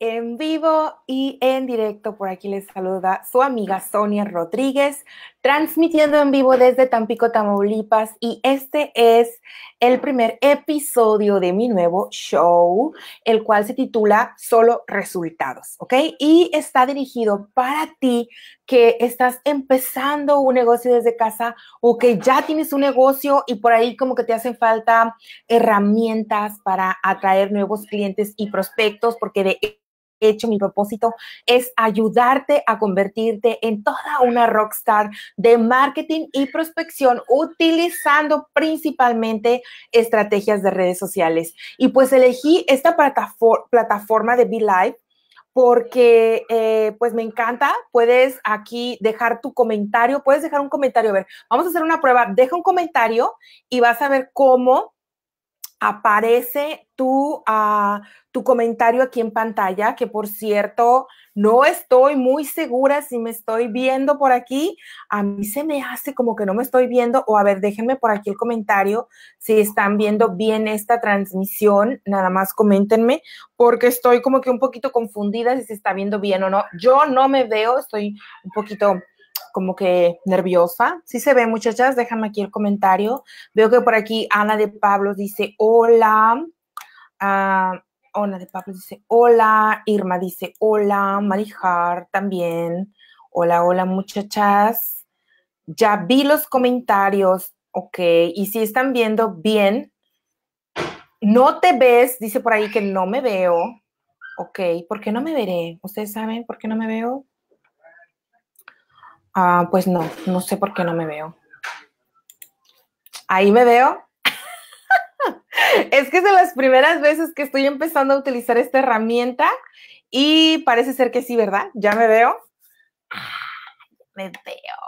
en vivo y en directo. Por aquí les saluda su amiga Sonia Rodríguez transmitiendo en vivo desde Tampico, Tamaulipas, y este es el primer episodio de mi nuevo show, el cual se titula Solo Resultados, ¿ok? Y está dirigido para ti que estás empezando un negocio desde casa o que ya tienes un negocio y por ahí como que te hacen falta herramientas para atraer nuevos clientes y prospectos, porque de hecho, mi propósito es ayudarte a convertirte en toda una rockstar de marketing y prospección utilizando principalmente estrategias de redes sociales. Y pues elegí esta plataforma de Be Live porque eh, pues me encanta. Puedes aquí dejar tu comentario, puedes dejar un comentario. A ver, vamos a hacer una prueba. Deja un comentario y vas a ver cómo aparece tu, ah, tu comentario aquí en pantalla, que por cierto, no estoy muy segura si me estoy viendo por aquí. A mí se me hace como que no me estoy viendo. O a ver, déjenme por aquí el comentario si están viendo bien esta transmisión. Nada más coméntenme porque estoy como que un poquito confundida si se está viendo bien o no. Yo no me veo, estoy un poquito como que nerviosa. Sí se ve, muchachas, déjame aquí el comentario. Veo que por aquí Ana de Pablo dice, hola. Ah, Ana de Pablo dice, hola. Irma dice, hola. Marijar también. Hola, hola, muchachas. Ya vi los comentarios. Ok, y si están viendo bien, no te ves, dice por ahí que no me veo. Ok, ¿por qué no me veré? ¿Ustedes saben por qué no me veo? Ah, pues no, no sé por qué no me veo. Ahí me veo. es que es de las primeras veces que estoy empezando a utilizar esta herramienta y parece ser que sí, ¿verdad? Ya me veo. Ah, me veo.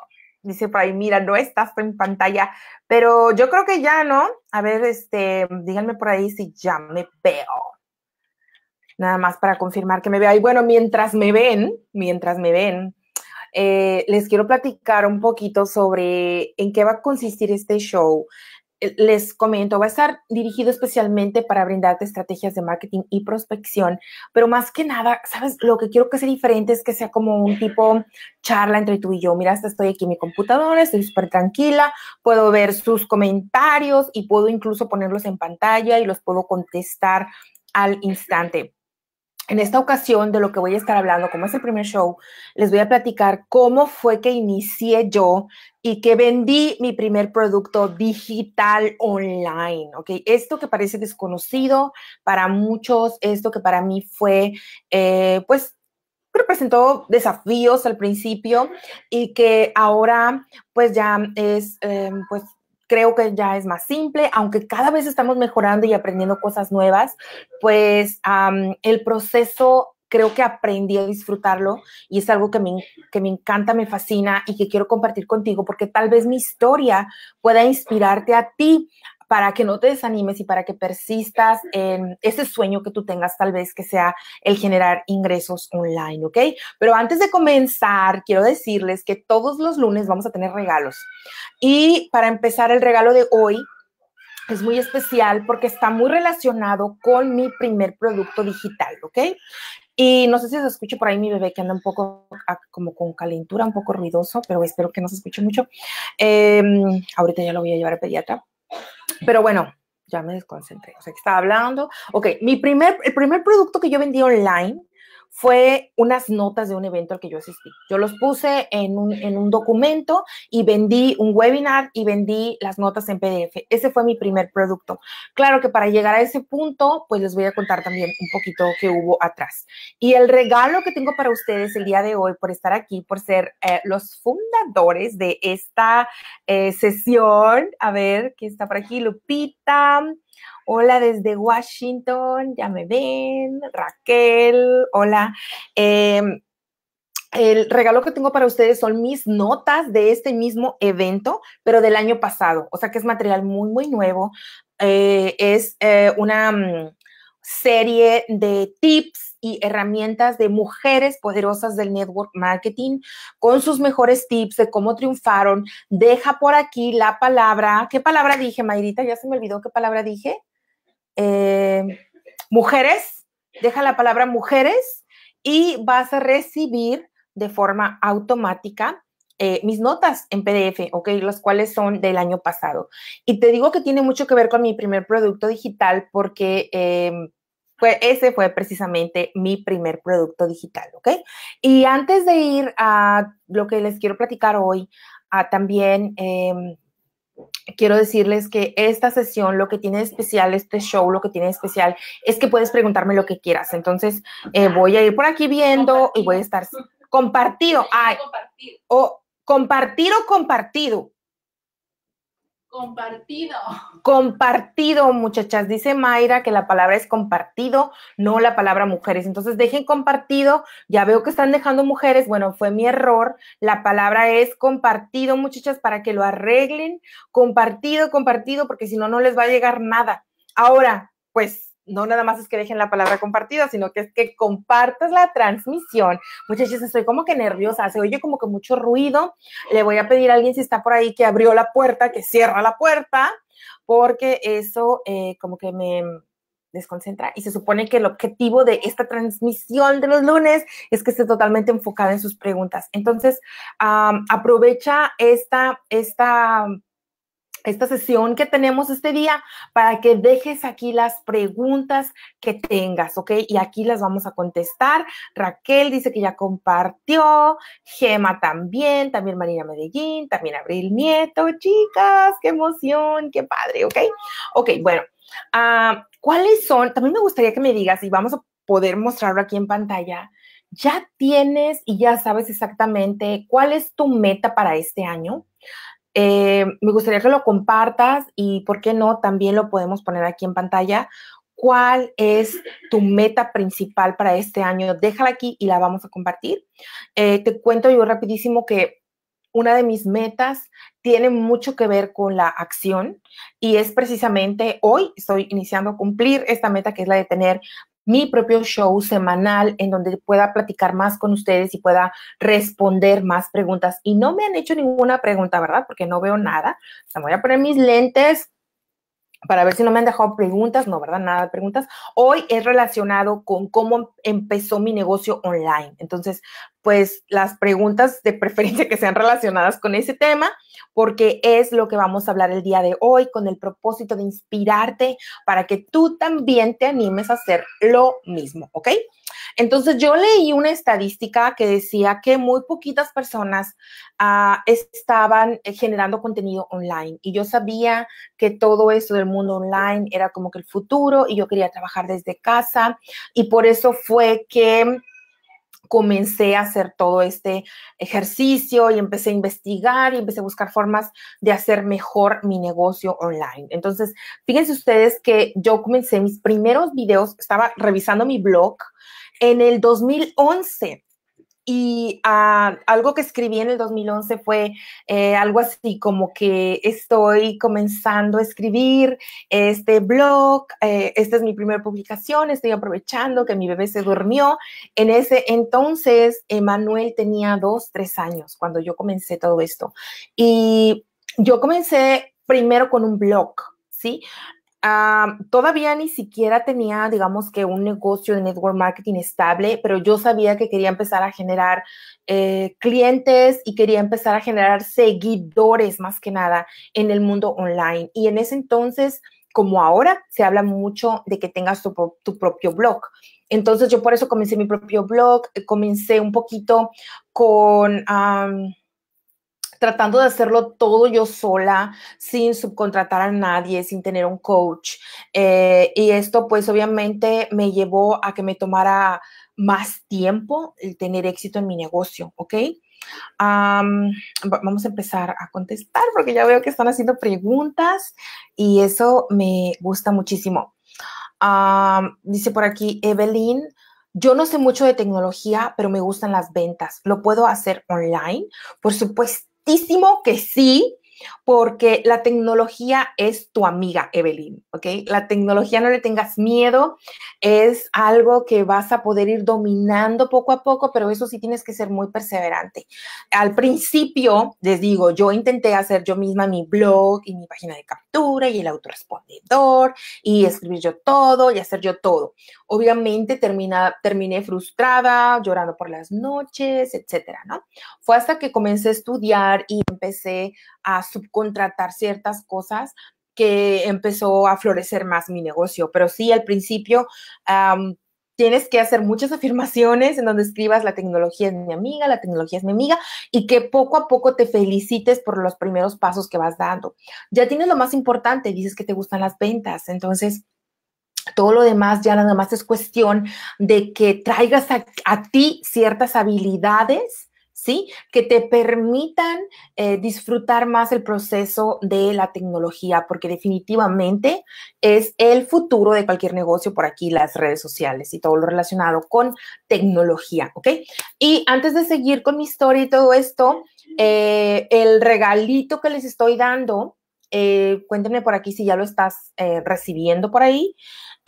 Dice por ahí, mira, no estás en pantalla, pero yo creo que ya, ¿no? A ver, este, díganme por ahí si ya me veo nada más para confirmar que me veo. Y bueno, mientras me ven, mientras me ven, eh, les quiero platicar un poquito sobre en qué va a consistir este show. Eh, les comento, va a estar dirigido especialmente para brindarte estrategias de marketing y prospección, pero más que nada, ¿sabes? Lo que quiero que sea diferente es que sea como un tipo charla entre tú y yo. Mira, hasta estoy aquí en mi computadora, estoy súper tranquila, puedo ver sus comentarios y puedo incluso ponerlos en pantalla y los puedo contestar al instante. En esta ocasión de lo que voy a estar hablando, como es el primer show, les voy a platicar cómo fue que inicié yo y que vendí mi primer producto digital online, ¿ok? Esto que parece desconocido para muchos, esto que para mí fue, eh, pues, representó desafíos al principio y que ahora, pues, ya es, eh, pues, creo que ya es más simple, aunque cada vez estamos mejorando y aprendiendo cosas nuevas, pues el proceso creo que aprendí a disfrutarlo y es algo que que me encanta, me fascina y que quiero compartir contigo porque tal vez mi historia pueda inspirarte a ti para que no te desanimes y para que persistas en ese sueño que tú tengas, tal vez que sea el generar ingresos online, ¿ok? Pero antes de comenzar, quiero decirles que todos los lunes vamos a tener regalos. Y para empezar, el regalo de hoy es muy especial porque está muy relacionado con mi primer producto digital, ¿ok? Y no sé si se escucha por ahí mi bebé que anda un poco ah, como con calentura, un poco ruidoso, pero espero que no se escuche mucho. Em, ahorita ya lo voy a llevar a pediatra. Pero bueno, ya me desconcentré. O sea, que estaba hablando. Ok, mi primer, el primer producto que yo vendí online fue unas notas de un evento al que yo asistí. Yo los puse en un, documento y vendí un webinar y vendí las notas en PDF. Ese fue mi primer producto. Claro que para llegar a ese punto, pues les voy a contar también un poquito que hubo atrás. Y el regalo que tengo para ustedes el día de hoy por estar aquí, por ser eh, los fundadores de esta eh, sesión, a ver, ¿qué está por aquí? Lupita. Hola desde Washington, ya me ven. Raquel, hola. Em, el regalo que tengo para ustedes son mis notas de este mismo evento, pero del año pasado. O sea que es material muy, muy nuevo. Eh, es eh, una mm, serie de tips y herramientas de mujeres poderosas del network marketing con sus mejores tips de cómo triunfaron. Deja por aquí la palabra, ¿qué palabra dije, Mayrita? Ya se me olvidó qué palabra dije. Eh, mujeres, deja la palabra mujeres y vas a recibir de forma automática eh, mis notas en PDF, ¿ok? Las cuales son del año pasado. Y te digo que tiene mucho que ver con mi primer producto digital porque eh, ese fue precisamente mi primer producto digital, ¿ok? Y antes de ir a lo que les quiero platicar hoy, también em, quiero decirles que esta sesión, lo que tiene especial, este show, lo que tiene especial, es que puedes preguntarme lo que quieras. Entonces, eh, voy a ir por aquí viendo y voy a estar compartido. Ay, o compartir o compartido. Compartido. Compartido, muchachas. Dice Mayra que la palabra es compartido, no la palabra mujeres. Entonces dejen compartido. Ya veo que están dejando mujeres. Bueno, fue mi error. La palabra es compartido, muchachas, para que lo arreglen. Compartido, compartido, porque si no, no les va a llegar nada. Ahora, pues no nada más es que dejen la palabra compartida, sino que es que compartas la transmisión. Muchachos, estoy como que nerviosa, se oye como que mucho ruido. Le voy a pedir a alguien si está por ahí que abrió la puerta, que cierra la puerta, porque eso eh, como que me desconcentra. Y se supone que el objetivo de esta transmisión de los lunes es que esté totalmente enfocada en sus preguntas. Entonces, aprovecha esta, esta esta sesión que tenemos este día para que dejes aquí las preguntas que tengas, ¿ok? Y aquí las vamos a contestar. Raquel dice que ya compartió, Gema también, también Marina Medellín, también Abril Nieto, chicas, qué emoción, qué padre, ¿ok? Ok, bueno, ah, ¿cuáles son? También me gustaría que me digas, y vamos a poder mostrarlo aquí en pantalla, ya tienes y ya sabes exactamente cuál es tu meta para este año. Eh, me gustaría que lo compartas y, ¿por qué no? También lo podemos poner aquí en pantalla. ¿Cuál es tu meta principal para este año? Déjala aquí y la vamos a compartir. Eh, te cuento yo rapidísimo que una de mis metas tiene mucho que ver con la acción y es precisamente hoy estoy iniciando a cumplir esta meta que es la de tener mi propio show semanal en donde pueda platicar más con ustedes y pueda responder más preguntas. Y no me han hecho ninguna pregunta, ¿verdad? Porque no veo nada. O sea, voy a poner mis lentes para ver si no me han dejado preguntas, no, ¿verdad? Nada de preguntas. Hoy es relacionado con cómo empezó mi negocio online. Entonces, pues las preguntas de preferencia que sean relacionadas con ese tema, porque es lo que vamos a hablar el día de hoy con el propósito de inspirarte para que tú también te animes a hacer lo mismo, ¿ok? Entonces yo leí una estadística que decía que muy poquitas personas ah, estaban eh, generando contenido online y yo sabía que todo eso del mundo online era como que el futuro y yo quería trabajar desde casa y por eso fue que comencé a hacer todo este ejercicio y empecé a investigar y empecé a buscar formas de hacer mejor mi negocio online. Entonces, fíjense ustedes que yo comencé mis primeros videos, estaba revisando mi blog en el 2011. Y ah, algo que escribí en el 2011 fue eh, algo así como que estoy comenzando a escribir este blog, eh, esta es mi primera publicación, estoy aprovechando que mi bebé se durmió. En ese entonces, Emanuel tenía dos, tres años cuando yo comencé todo esto. Y yo comencé primero con un blog, ¿sí? Ah, todavía ni siquiera tenía, digamos que un negocio de network marketing estable, pero yo sabía que quería empezar a generar eh, clientes y quería empezar a generar seguidores más que nada en el mundo online. Y en ese entonces, como ahora, se habla mucho de que tengas tu, propio blog. Entonces yo por eso comencé mi propio blog, eh, comencé un poquito con tratando de hacerlo todo yo sola, sin subcontratar a nadie, sin tener un coach. Eh, y esto pues obviamente me llevó a que me tomara más tiempo el tener éxito en mi negocio, ¿ok? vamos a empezar a contestar porque ya veo que están haciendo preguntas y eso me gusta muchísimo. dice por aquí Evelyn, yo no sé mucho de tecnología, pero me gustan las ventas. ¿Lo puedo hacer online? Por supuesto tísimo que sí, porque la tecnología es tu amiga, Evelyn, ¿ok? La tecnología no le tengas miedo, es algo que vas a poder ir dominando poco a poco, pero eso sí tienes que ser muy perseverante. Al principio, les digo, yo intenté hacer yo misma mi blog y mi página de captura y el autorrespondedor y escribir yo todo y hacer yo todo. Obviamente termina, terminé frustrada, llorando por las noches, etcétera, ¿no? Fue hasta que comencé a estudiar y empecé a subcontratar ciertas cosas que empezó a florecer más mi negocio. Pero sí, al principio tienes que hacer muchas afirmaciones en donde escribas la tecnología es mi amiga, la tecnología es mi amiga y que poco a poco te felicites por los primeros pasos que vas dando. Ya tienes lo más importante, dices que te gustan las ventas, entonces... Todo lo demás ya nada más es cuestión de que traigas a ti ciertas habilidades ¿sí? Que te permitan eh, disfrutar más el proceso de la tecnología, porque definitivamente es el futuro de cualquier negocio por aquí, las redes sociales y todo lo relacionado con tecnología, ¿ok? Y antes de seguir con mi historia y todo esto, eh, el regalito que les estoy dando eh, cuéntenme por aquí si ya lo estás eh, recibiendo por ahí.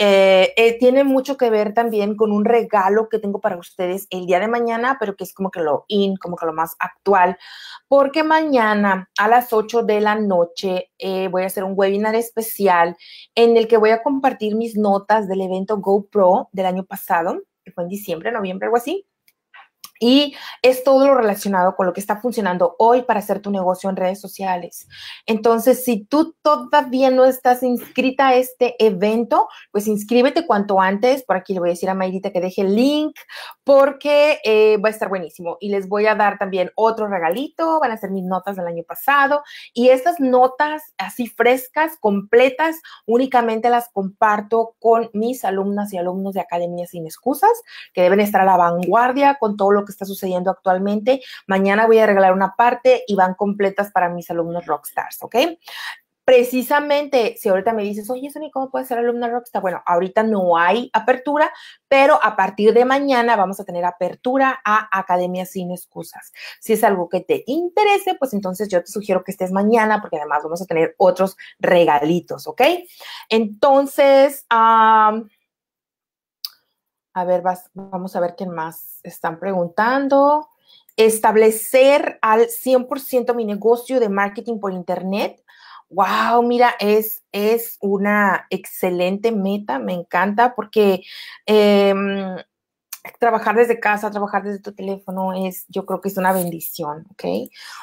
Eh, tiene mucho que ver también con un regalo que tengo para ustedes el día de mañana, pero que es como que lo in, como que lo más actual, porque mañana a las 8 de la noche voy a hacer un webinar especial en el que voy a compartir mis notas del evento GoPro del año pasado, que fue en diciembre, noviembre, algo así. Y es todo lo relacionado con lo que está funcionando hoy para hacer tu negocio en redes sociales. Entonces, si tú todavía no estás inscrita a este evento, pues inscríbete cuanto antes. Por aquí le voy a decir a Mayrita que deje el link porque eh, va a estar buenísimo. Y les voy a dar también otro regalito. Van a ser mis notas del año pasado. Y estas notas así frescas, completas, únicamente las comparto con mis alumnas y alumnos de Academia Sin Excusas, que deben estar a la vanguardia con todo lo que está sucediendo actualmente. Mañana voy a regalar una parte y van completas para mis alumnos rockstars, ¿ok? precisamente, si ahorita me dices, oye, Sony, ¿cómo puedes ser alumna Rockstar? Bueno, ahorita no hay apertura, pero a partir de mañana vamos a tener apertura a Academia Sin Excusas. Si es algo que te interese, pues entonces yo te sugiero que estés mañana, porque además vamos a tener otros regalitos, ¿ok? Entonces, um, a ver, vamos a ver quién más están preguntando. Establecer al 100% mi negocio de marketing por internet. Wow, mira, es, es una excelente meta, me encanta porque em, trabajar desde casa, trabajar desde tu teléfono es, yo creo que es una bendición,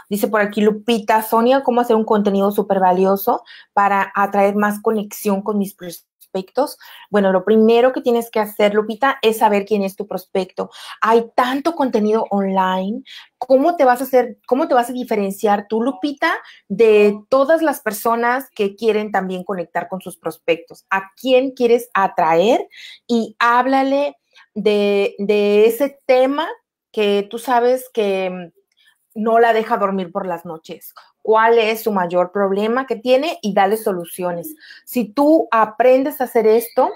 Dice por aquí Lupita, Sonia, ¿cómo hacer un contenido súper valioso para atraer más conexión con mis personas? Bueno, lo primero que tienes que hacer, Lupita, es saber quién es tu prospecto. Hay tanto contenido online. ¿Cómo te vas a hacer, cómo te vas a diferenciar tú, Lupita, de todas las personas que quieren también conectar con sus prospectos? ¿A quién quieres atraer? Y háblale de ese tema que tú sabes que no la deja dormir por las noches cuál es su mayor problema que tiene y dale soluciones. Si tú aprendes a hacer esto,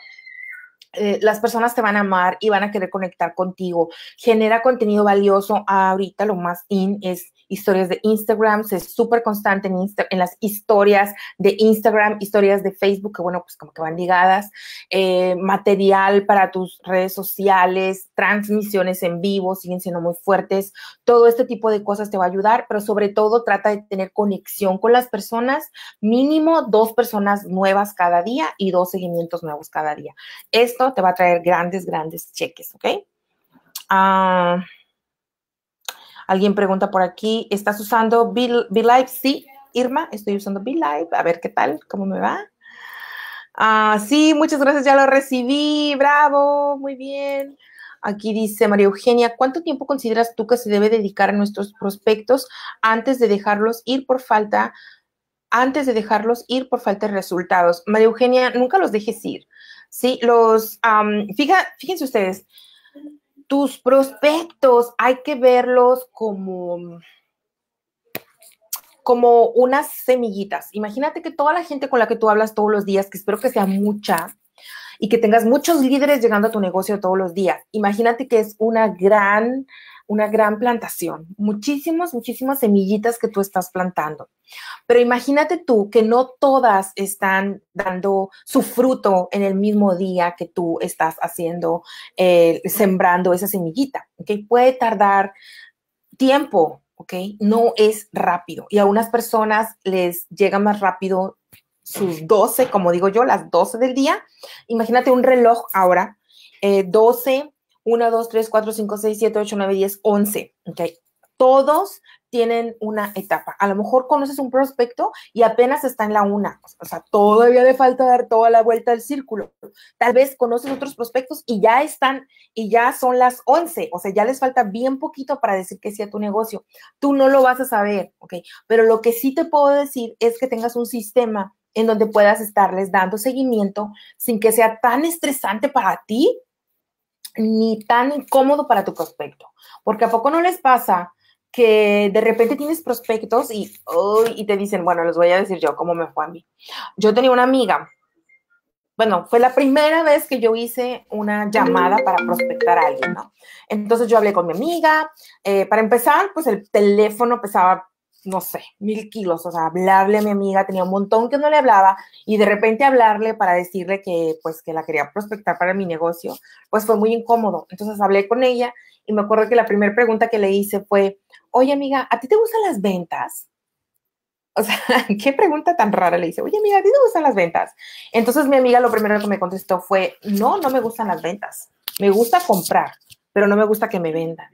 eh, las personas te van a amar y van a querer conectar contigo. Genera contenido valioso. ahorita lo más in es historias de Instagram, es súper constante en, las historias de Instagram, historias de Facebook, que bueno, pues como que van ligadas, eh, material para tus redes sociales, transmisiones en vivo, siguen siendo muy fuertes, todo este tipo de cosas te va a ayudar, pero sobre todo trata de tener conexión con las personas, mínimo dos personas nuevas cada día y dos seguimientos nuevos cada día. Esto te va a traer grandes, grandes cheques, ¿ok? Ah... Alguien pregunta por aquí, ¿estás usando V-Live? Sí, Irma, estoy usando V-Live. A ver qué tal, cómo me va. Ah, sí, muchas gracias, ya lo recibí. Bravo, muy bien. Aquí dice María Eugenia, ¿cuánto tiempo consideras tú que se debe dedicar a nuestros prospectos antes de dejarlos ir por falta, antes de dejarlos ir por falta de resultados? María Eugenia, nunca los dejes ir. Sí, los, fíjense ustedes, tus prospectos hay que verlos como como unas semillitas. Imagínate que toda la gente con la que tú hablas todos los días, que espero que sea mucha, y que tengas muchos líderes llegando a tu negocio todos los días. Imagínate que es una gran una gran plantación, muchísimas, muchísimas semillitas que tú estás plantando. Pero imagínate tú que no todas están dando su fruto en el mismo día que tú estás haciendo, eh, sembrando esa semillita, ¿ok? Puede tardar tiempo, ¿ok? No es rápido. Y a unas personas les llega más rápido sus 12, como digo yo, las 12 del día. Imagínate un reloj ahora, eh, 12 1, 2, 3, 4, 5, 6, 7, 8, 9, 10, 11. Okay. Todos tienen una etapa. A lo mejor conoces un prospecto y apenas está en la una. O sea, todavía le falta dar toda la vuelta al círculo. Tal vez conoces otros prospectos y ya están, y ya son las 11. O sea, ya les falta bien poquito para decir que sí a tu negocio. Tú no lo vas a saber, ¿ok? Pero lo que sí te puedo decir es que tengas un sistema en donde puedas estarles dando seguimiento sin que sea tan estresante para ti ni tan incómodo para tu prospecto. Porque a poco no les pasa que de repente tienes prospectos y, te dicen, bueno, les voy a decir yo cómo me fue a mí. Yo tenía una amiga, bueno, fue la primera vez que yo hice una llamada para prospectar a alguien, ¿no? Entonces yo hablé con mi amiga, eh, para empezar, pues el teléfono pesaba no sé, mil kilos, o sea, hablarle a mi amiga, tenía un montón que no le hablaba y de repente hablarle para decirle que pues que la quería prospectar para mi negocio, pues fue muy incómodo. Entonces hablé con ella y me acuerdo que la primera pregunta que le hice fue, oye amiga, ¿a ti te gustan las ventas? O sea, qué pregunta tan rara le hice, oye amiga, ¿a ti te gustan las ventas? Entonces mi amiga lo primero que me contestó fue, no, no me gustan las ventas, me gusta comprar, pero no me gusta que me vendan.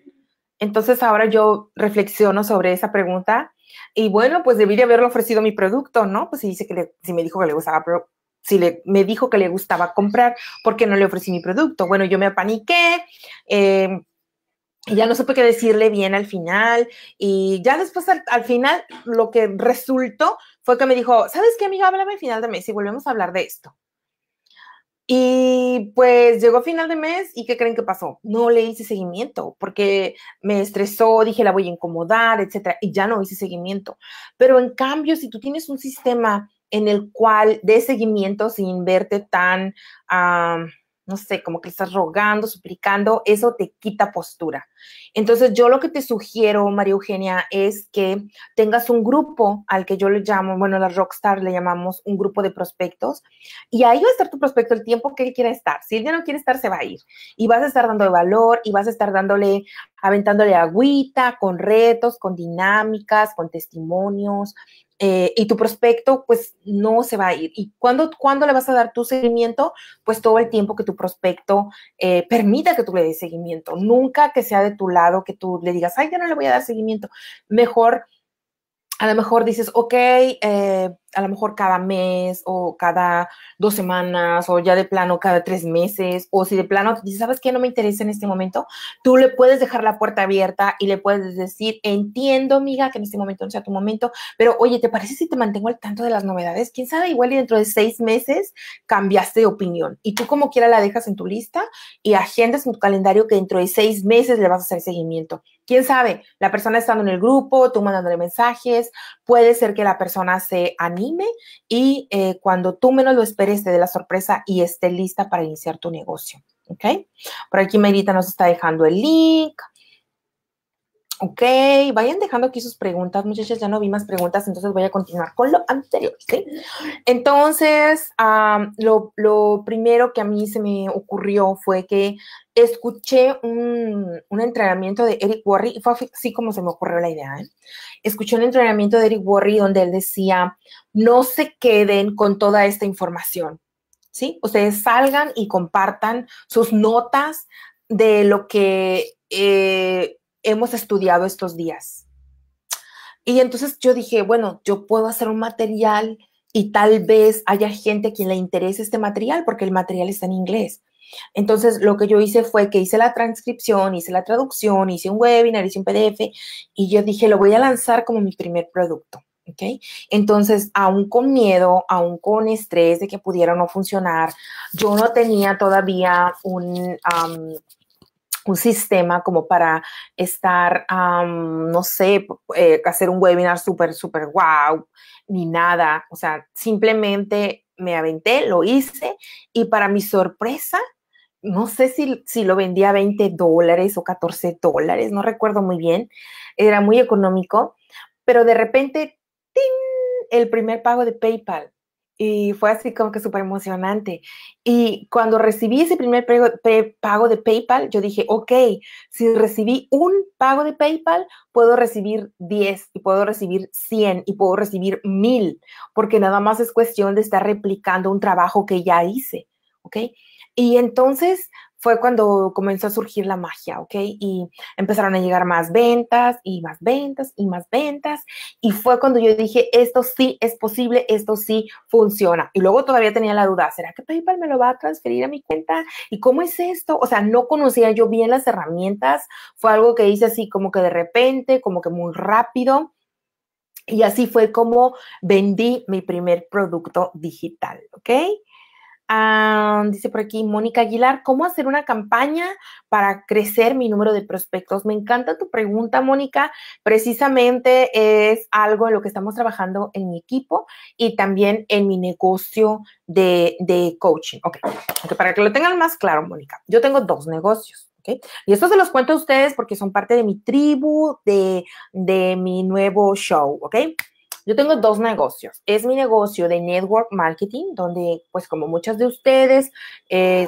Entonces ahora yo reflexiono sobre esa pregunta y bueno, pues debí de haberle ofrecido mi producto, ¿no? Pues si dice que si me dijo que le gustaba, pero si le, me dijo que le gustaba comprar, ¿por qué no le ofrecí mi producto? Bueno, yo me apaniqué, em, y ya no supe qué decirle bien al final. Y ya después, al, final, lo que resultó fue que me dijo, ¿sabes qué, amiga? Háblame al final de mes y volvemos a hablar de esto. Y pues llegó final de mes y ¿qué creen que pasó? No le hice seguimiento porque me estresó, dije la voy a incomodar, etcétera, y ya no hice seguimiento. Pero en cambio, si tú tienes un sistema en el cual de seguimiento se inverte tan, no sé, como que estás rogando, suplicando, eso te quita postura. Entonces yo lo que te sugiero, María Eugenia, es que tengas un grupo al que yo le llamo, bueno, la Rockstar le llamamos un grupo de prospectos, y ahí va a estar tu prospecto el tiempo que él quiera estar. Si él ya no quiere estar, se va a ir. Y vas a estar dando valor, y vas a estar dándole, aventándole agüita, con retos, con dinámicas, con testimonios, eh, y tu prospecto pues no se va a ir. ¿Y cuándo, le vas a dar tu seguimiento? Pues todo el tiempo que tu prospecto eh, permita que tú le des seguimiento. Nunca que sea de tu lado, que tú le digas, ay, yo no le voy a dar seguimiento. Mejor, a lo mejor dices, ok, eh, a lo mejor cada mes o cada dos semanas o ya de plano cada tres meses o si de plano dices, ¿sabes qué? No me interesa en este momento, tú le puedes dejar la puerta abierta y le puedes decir, entiendo, amiga, que en este momento no sea tu momento, pero oye, ¿te parece si te mantengo al tanto de las novedades? ¿Quién sabe? Igual y dentro de seis meses cambiaste de opinión y tú como quiera la dejas en tu lista y agendas en tu calendario que dentro de seis meses le vas a hacer seguimiento. ¿Quién sabe? La persona estando en el grupo, tú mandándole mensajes, puede ser que la persona se anime y eh, cuando tú menos lo esperes te dé la sorpresa y esté lista para iniciar tu negocio. ¿Ok? Por aquí Merita nos está dejando el link. Ok, vayan dejando aquí sus preguntas, muchachas, ya no vi más preguntas, entonces voy a continuar con lo anterior, ¿sí? Entonces, lo, primero que a mí se me ocurrió fue que escuché un, entrenamiento de Eric Worre, y fue así como se me ocurrió la idea, ¿eh? Escuché un entrenamiento de Eric Worre donde él decía, no se queden con toda esta información, ¿sí? Ustedes salgan y compartan sus notas de lo que... Eh, hemos estudiado estos días. Y entonces yo dije, bueno, yo puedo hacer un material y tal vez haya gente a quien le interese este material porque el material está en inglés. Entonces, lo que yo hice fue que hice la transcripción, hice la traducción, hice un webinar, hice un PDF y yo dije, lo voy a lanzar como mi primer producto. okay Entonces, aún con miedo, aún con estrés de que pudiera no funcionar, yo no tenía todavía un, un sistema como para estar, no sé, eh, hacer un webinar súper, súper wow, ni nada. O sea, simplemente me aventé, lo hice y para mi sorpresa, no sé si, si lo vendía a 20 dólares o 14 dólares, no recuerdo muy bien, era muy económico, pero de repente, el primer pago de PayPal y fue así como que súper emocionante. Y cuando recibí ese primer pago de PayPal, yo dije, ok, si recibí un pago de PayPal, puedo recibir 10 y puedo recibir 100 y puedo recibir 1000, porque nada más es cuestión de estar replicando un trabajo que ya hice, ¿ok? Y entonces fue cuando comenzó a surgir la magia, ¿ok? Y empezaron a llegar más ventas y más ventas y más ventas. Y fue cuando yo dije, esto sí es posible, esto sí funciona. Y luego todavía tenía la duda, ¿será que PayPal me lo va a transferir a mi cuenta? ¿Y cómo es esto? O sea, no conocía yo bien las herramientas. Fue algo que hice así como que de repente, como que muy rápido. Y así fue como vendí mi primer producto digital, ¿ok? Um, dice por aquí Mónica Aguilar, ¿cómo hacer una campaña para crecer mi número de prospectos? Me encanta tu pregunta, Mónica. Precisamente es algo en lo que estamos trabajando en mi equipo y también en mi negocio de, coaching. Okay. ok, para que lo tengan más claro, Mónica, yo tengo dos negocios. Okay. Y esto se los cuento a ustedes porque son parte de mi tribu, de, de mi nuevo show, ¿ok? Yo tengo dos negocios. Es mi negocio de network marketing, donde, pues como muchas de ustedes, eh,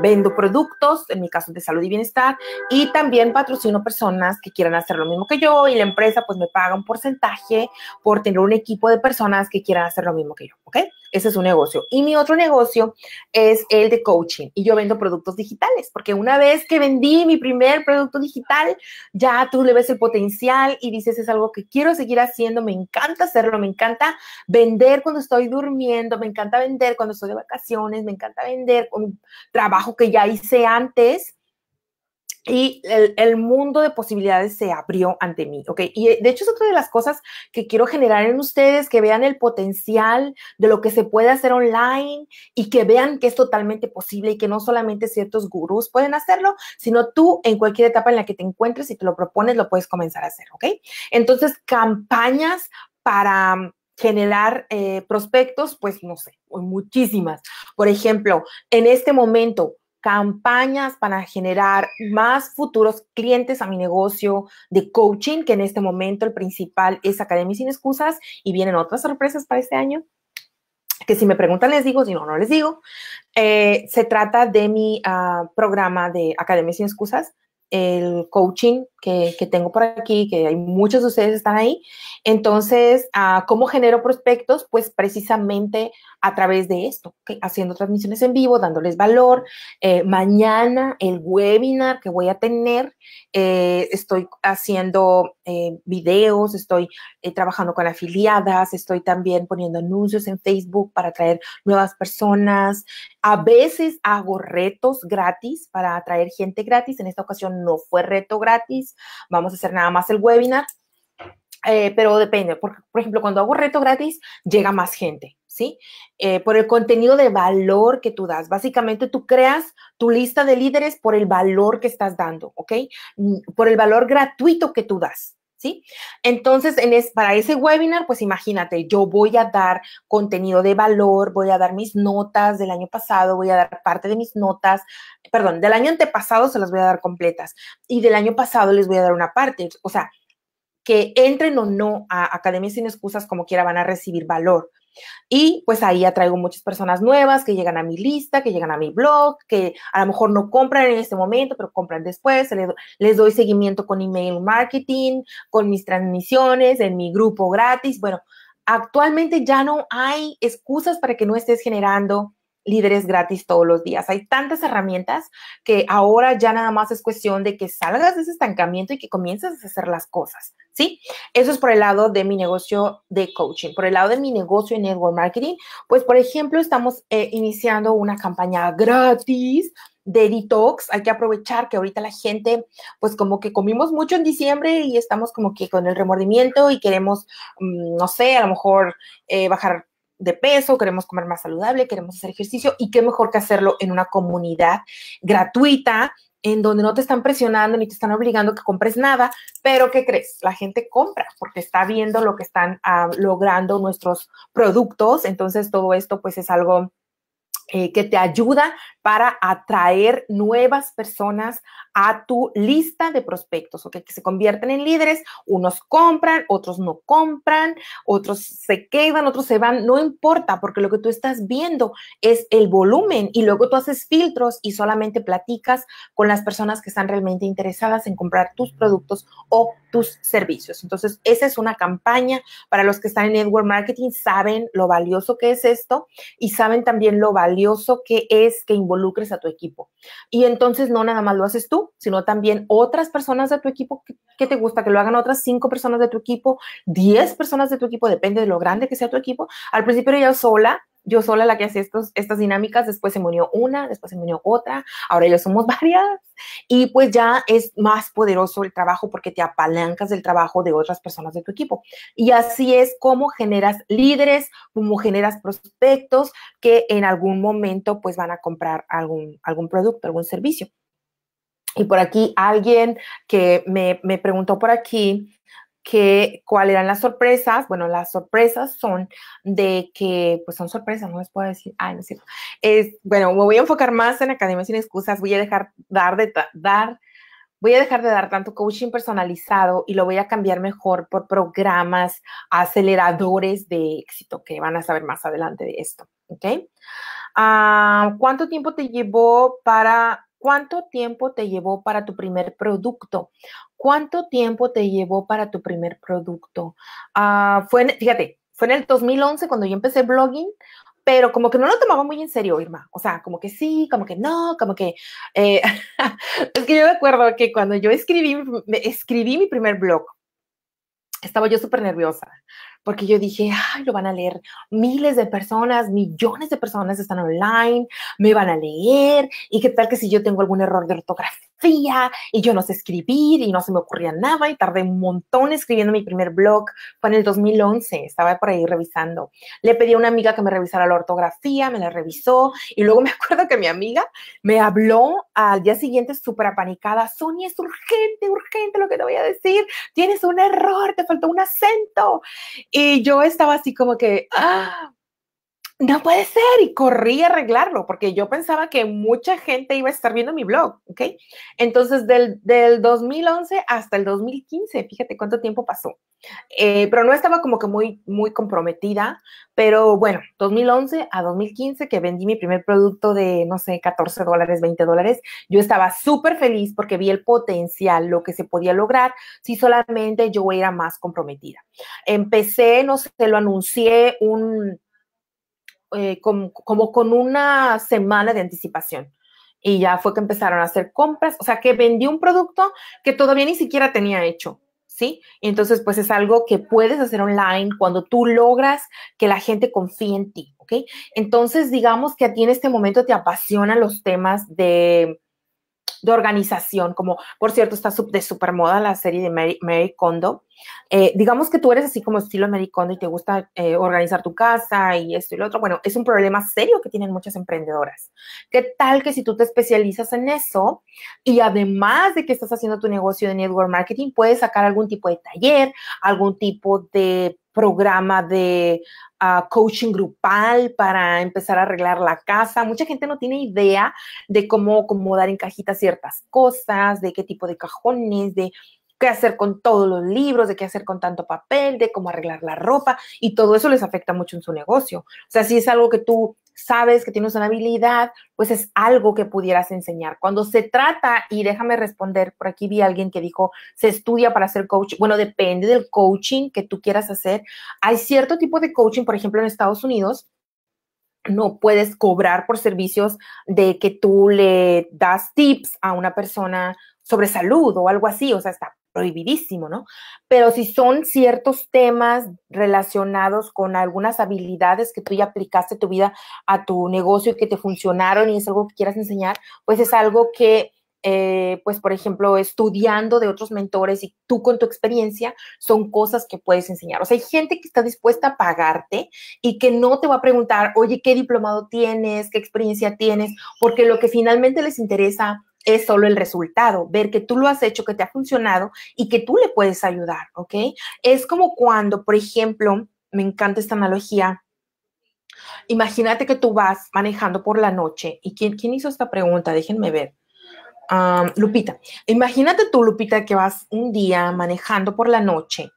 vendo productos, en mi caso de salud y bienestar, y también patrocino personas que quieran hacer lo mismo que yo, y la empresa pues me paga un porcentaje por tener un equipo de personas que quieran hacer lo mismo que yo, ¿ok? Ese es un negocio. Y mi otro negocio es el de coaching. Y yo vendo productos digitales, porque una vez que vendí mi primer producto digital, ya tú le ves el potencial y dices, es algo que quiero seguir haciendo, me encanta hacerlo, me encanta vender cuando estoy durmiendo, me encanta vender cuando estoy de vacaciones, me encanta vender un trabajo que ya hice antes y el, mundo de posibilidades se abrió ante mí, ¿ok? Y eh, de hecho es otra de las cosas que quiero generar en ustedes, que vean el potencial de lo que se puede hacer online y que vean que es totalmente posible y que no solamente ciertos gurús pueden hacerlo, sino tú en cualquier etapa en la que te encuentres y te lo propones, lo puedes comenzar a hacer, ¿ok? Entonces, campañas para mm, generar eh, prospectos, pues no sé, muchísimas. Por ejemplo, en este momento, campañas para generar más futuros clientes a mi negocio de coaching, que en este momento el principal es Academia Sin Excusas y vienen otras sorpresas para este año que si me preguntan les digo, si no, no les digo. Eh, se trata de mi ah, programa de Academia Sin Excusas, el coaching que, tengo por aquí, que hay muchos de ustedes están ahí. Entonces, ah, ¿cómo genero prospectos? Pues precisamente a través de esto, haciendo transmisiones en vivo, dándoles valor. Eh, mañana el webinar que voy a tener, eh, estoy haciendo eh, videos, estoy trabajando con afiliadas, estoy también poniendo anuncios en Facebook para atraer nuevas personas. A veces hago retos gratis para atraer gente gratis. En esta ocasión no fue reto gratis, vamos a hacer nada más el webinar. Eh, pero depende, por, ejemplo, cuando hago reto gratis, llega más gente, ¿sí? Eh, por el contenido de valor que tú das. Básicamente tú creas tu lista de líderes por el valor que estás dando, ¿ok? Mm, por el valor gratuito que tú das, entonces, para ese webinar, pues imagínate, yo voy a dar contenido de valor, voy a dar mis notas del año pasado, voy a dar parte de mis notas, perdón, del año antepasado se las voy a dar completas y del año pasado les voy a dar una parte, o sea, que entren o no a Academia sin excusas, como quiera, van a recibir valor. Y pues ahí atraigo muchas personas nuevas que llegan a mi lista, que llegan a mi blog, que a lo mejor no compran en este momento, pero compran después. Les, doy seguimiento con email marketing, con mis transmisiones, en mi grupo gratis. Bueno, actualmente ya no hay excusas para que no estés generando líderes gratis todos los días. Hay tantas herramientas que ahora ya nada más es cuestión de que salgas de ese estancamiento y que comiences a hacer las cosas. ¿sí? Eso es por el lado de mi negocio de coaching. Por el lado de mi negocio en network marketing, pues por ejemplo, estamos eh, iniciando una campaña gratis de detox, hay que aprovechar que ahorita la gente, pues como que comimos mucho en diciembre y estamos como que con el remordimiento y queremos, mm, no sé, a lo mejor eh, bajar de peso, queremos comer más saludable, queremos hacer ejercicio y qué mejor que hacerlo en una comunidad gratuita en donde no te están presionando ni te están obligando que compres nada, pero ¿qué crees? La gente compra porque está viendo lo que están ah, logrando nuestros productos, entonces todo esto pues es algo eh, que te ayuda para atraer nuevas personas a tu lista de prospectos, o que se convierten en líderes, unos compran, otros no compran, otros se quedan, otros se van, no importa, porque lo que tú estás viendo es el volumen y luego tú haces filtros y solamente platicas con las personas que están realmente interesadas en comprar tus productos o tus servicios. Entonces, esa es una campaña para los que están en network marketing, saben lo valioso que es esto y saben también lo valioso que es que involucres a tu equipo. Y entonces no nada más lo haces tú, sino también otras personas de tu equipo que, te gusta, que lo hagan otras cinco personas de tu equipo, diez personas de tu equipo, depende de lo grande que sea tu equipo. Al principio ella sola, yo sola la que hacía estos, estas dinámicas, después se murió una, después se murió otra, ahora ya somos varias y pues ya es más poderoso el trabajo porque te apalancas del trabajo de otras personas de tu equipo. Y así es como generas líderes, como generas prospectos que en algún momento pues van a comprar algún, algún producto, algún servicio. Y por aquí alguien que me, me preguntó por aquí, que cuáles eran las sorpresas. Bueno, las sorpresas son de que, pues son sorpresas, no les puedo decir, ay, no es cierto. bueno, me voy a enfocar más en Academia Sin Excusas, voy a dejar dar de dar voy a dejar de dar tanto coaching personalizado y lo voy a cambiar mejor por programas aceleradores de éxito, que van a saber más adelante de esto, ¿ok? Ah, ¿Cuánto tiempo te llevó para ¿Cuánto tiempo te llevó para tu primer producto? ¿Cuánto tiempo te llevó para tu primer producto? Ah, fue, fíjate, fue en el 2011 cuando yo empecé blogging, pero como que no lo tomaba muy en serio, Irma. O sea, como que sí, como que no, como que... Eh, es que yo me acuerdo que cuando yo escribí, escribí mi primer blog, estaba yo súper nerviosa, porque yo dije, ay, lo van a leer miles de personas, millones de personas están online, me van a leer, y qué tal que si yo tengo algún error de ortografía y yo no sé escribir y no se me ocurría nada y tardé un montón escribiendo mi primer blog. Fue en el 2011, estaba por ahí revisando. Le pedí a una amiga que me revisara la ortografía, me la revisó y luego me acuerdo que mi amiga me habló al día siguiente súper apanicada. Sonia, es urgente, urgente lo que te voy a decir. Tienes un error, te faltó un acento. Y yo estaba así como que, ah, no puede ser, y corrí a arreglarlo, porque yo pensaba que mucha gente iba a estar viendo mi blog, ¿ok? Entonces, del, 2011 hasta el 2015, fíjate cuánto tiempo pasó. Eh, pero no estaba como que muy, muy comprometida, pero bueno, 2011 a 2015, que vendí mi primer producto de, no sé, 14 dólares, 20 dólares, yo estaba súper feliz porque vi el potencial, lo que se podía lograr si solamente yo era más comprometida. Empecé, no sé, lo anuncié un eh, como, con una semana de anticipación y ya fue que empezaron a hacer compras, o sea, que vendió un producto que todavía ni siquiera tenía hecho, ¿sí? entonces, pues es algo que puedes hacer online cuando tú logras que la gente confíe en ti, ¿ok? Entonces, digamos que a ti en este momento te apasionan los temas de de organización, como por cierto está de super moda la serie de Mary, Mary Kondo. Eh, digamos que tú eres así como estilo Mary Kondo y te gusta eh, organizar tu casa y esto y lo otro. Bueno, es un problema serio que tienen muchas emprendedoras. ¿Qué tal que si tú te especializas en eso y además de que estás haciendo tu negocio de network marketing, puedes sacar algún tipo de taller, algún tipo de programa de ah, coaching grupal para empezar a arreglar la casa. Mucha gente no tiene idea de cómo acomodar en cajitas ciertas cosas, de qué tipo de cajones, de qué hacer con todos los libros, de qué hacer con tanto papel, de cómo arreglar la ropa y todo eso les afecta mucho en su negocio. O sea, si es algo que tú sabes que tienes una habilidad, pues es algo que pudieras enseñar. Cuando se trata, y déjame responder, por aquí vi a alguien que dijo, se estudia para ser coach. Bueno, depende del coaching que tú quieras hacer. Hay cierto tipo de coaching, por ejemplo, en Estados Unidos, no puedes cobrar por servicios de que tú le das tips a una persona sobre salud o algo así, o sea, está prohibidísimo, ¿no? Pero si son ciertos temas relacionados con algunas habilidades que tú ya aplicaste tu vida a tu negocio y que te funcionaron y es algo que quieras enseñar, pues es algo que eh, pues por ejemplo, estudiando de otros mentores y tú con tu experiencia, son cosas que puedes enseñar. O sea, hay gente que está dispuesta a pagarte y que no te va a preguntar, oye, ¿qué diplomado tienes? ¿Qué experiencia tienes? Porque lo que finalmente les interesa es solo el resultado, ver que tú lo has hecho, que te ha funcionado y que tú le puedes ayudar, ¿ok? Es como cuando, por ejemplo, me encanta esta analogía. Imagínate que tú vas manejando por la noche. ¿Y quién, hizo esta pregunta? Déjenme ver. Lupita, imagínate tú, Lupita, que vas un día manejando por la noche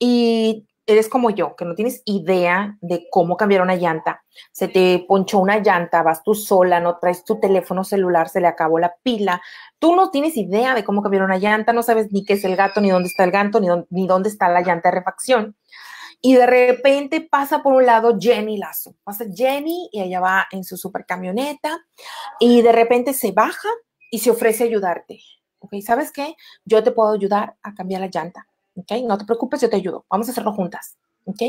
y eres como yo, que no tienes idea de cómo cambiar una llanta, se te ponchó una llanta, vas tú sola, no traes tu teléfono celular, se le acabó la pila, tú no tienes idea de cómo cambiar una llanta, no sabes ni qué es el gato, ni dónde está el gato, ni dónde, está la llanta de refacción. Y de repente pasa por un lado Jenny Lazo, pasa Jenny y ella va en su super camioneta y de repente se baja y se ofrece a ayudarte. ¿Okay? ¿sabes qué? Yo te puedo ayudar a cambiar la llanta no te preocupes, yo te ayudo, vamos a hacerlo juntas, ¿ok?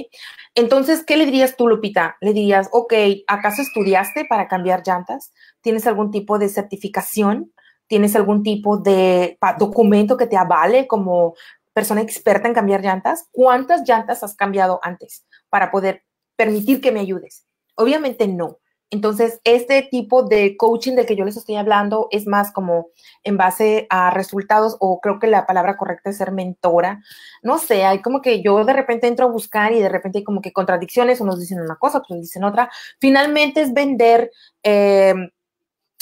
Entonces, ¿qué le dirías tú, Lupita? Le dirías, ok, ¿acaso estudiaste para cambiar llantas? ¿Tienes algún tipo de certificación? ¿Tienes algún tipo de documento que te avale como persona experta en cambiar llantas? ¿Cuántas llantas has cambiado antes para poder permitir que me ayudes? Obviamente no. Entonces, este tipo de coaching del que yo les estoy hablando es más como en base a resultados o creo que la palabra correcta es ser mentora. No sé, hay como que yo de repente entro a buscar y de repente hay como que contradicciones, unos dicen una cosa, otros dicen otra. Finalmente es vender. Eh,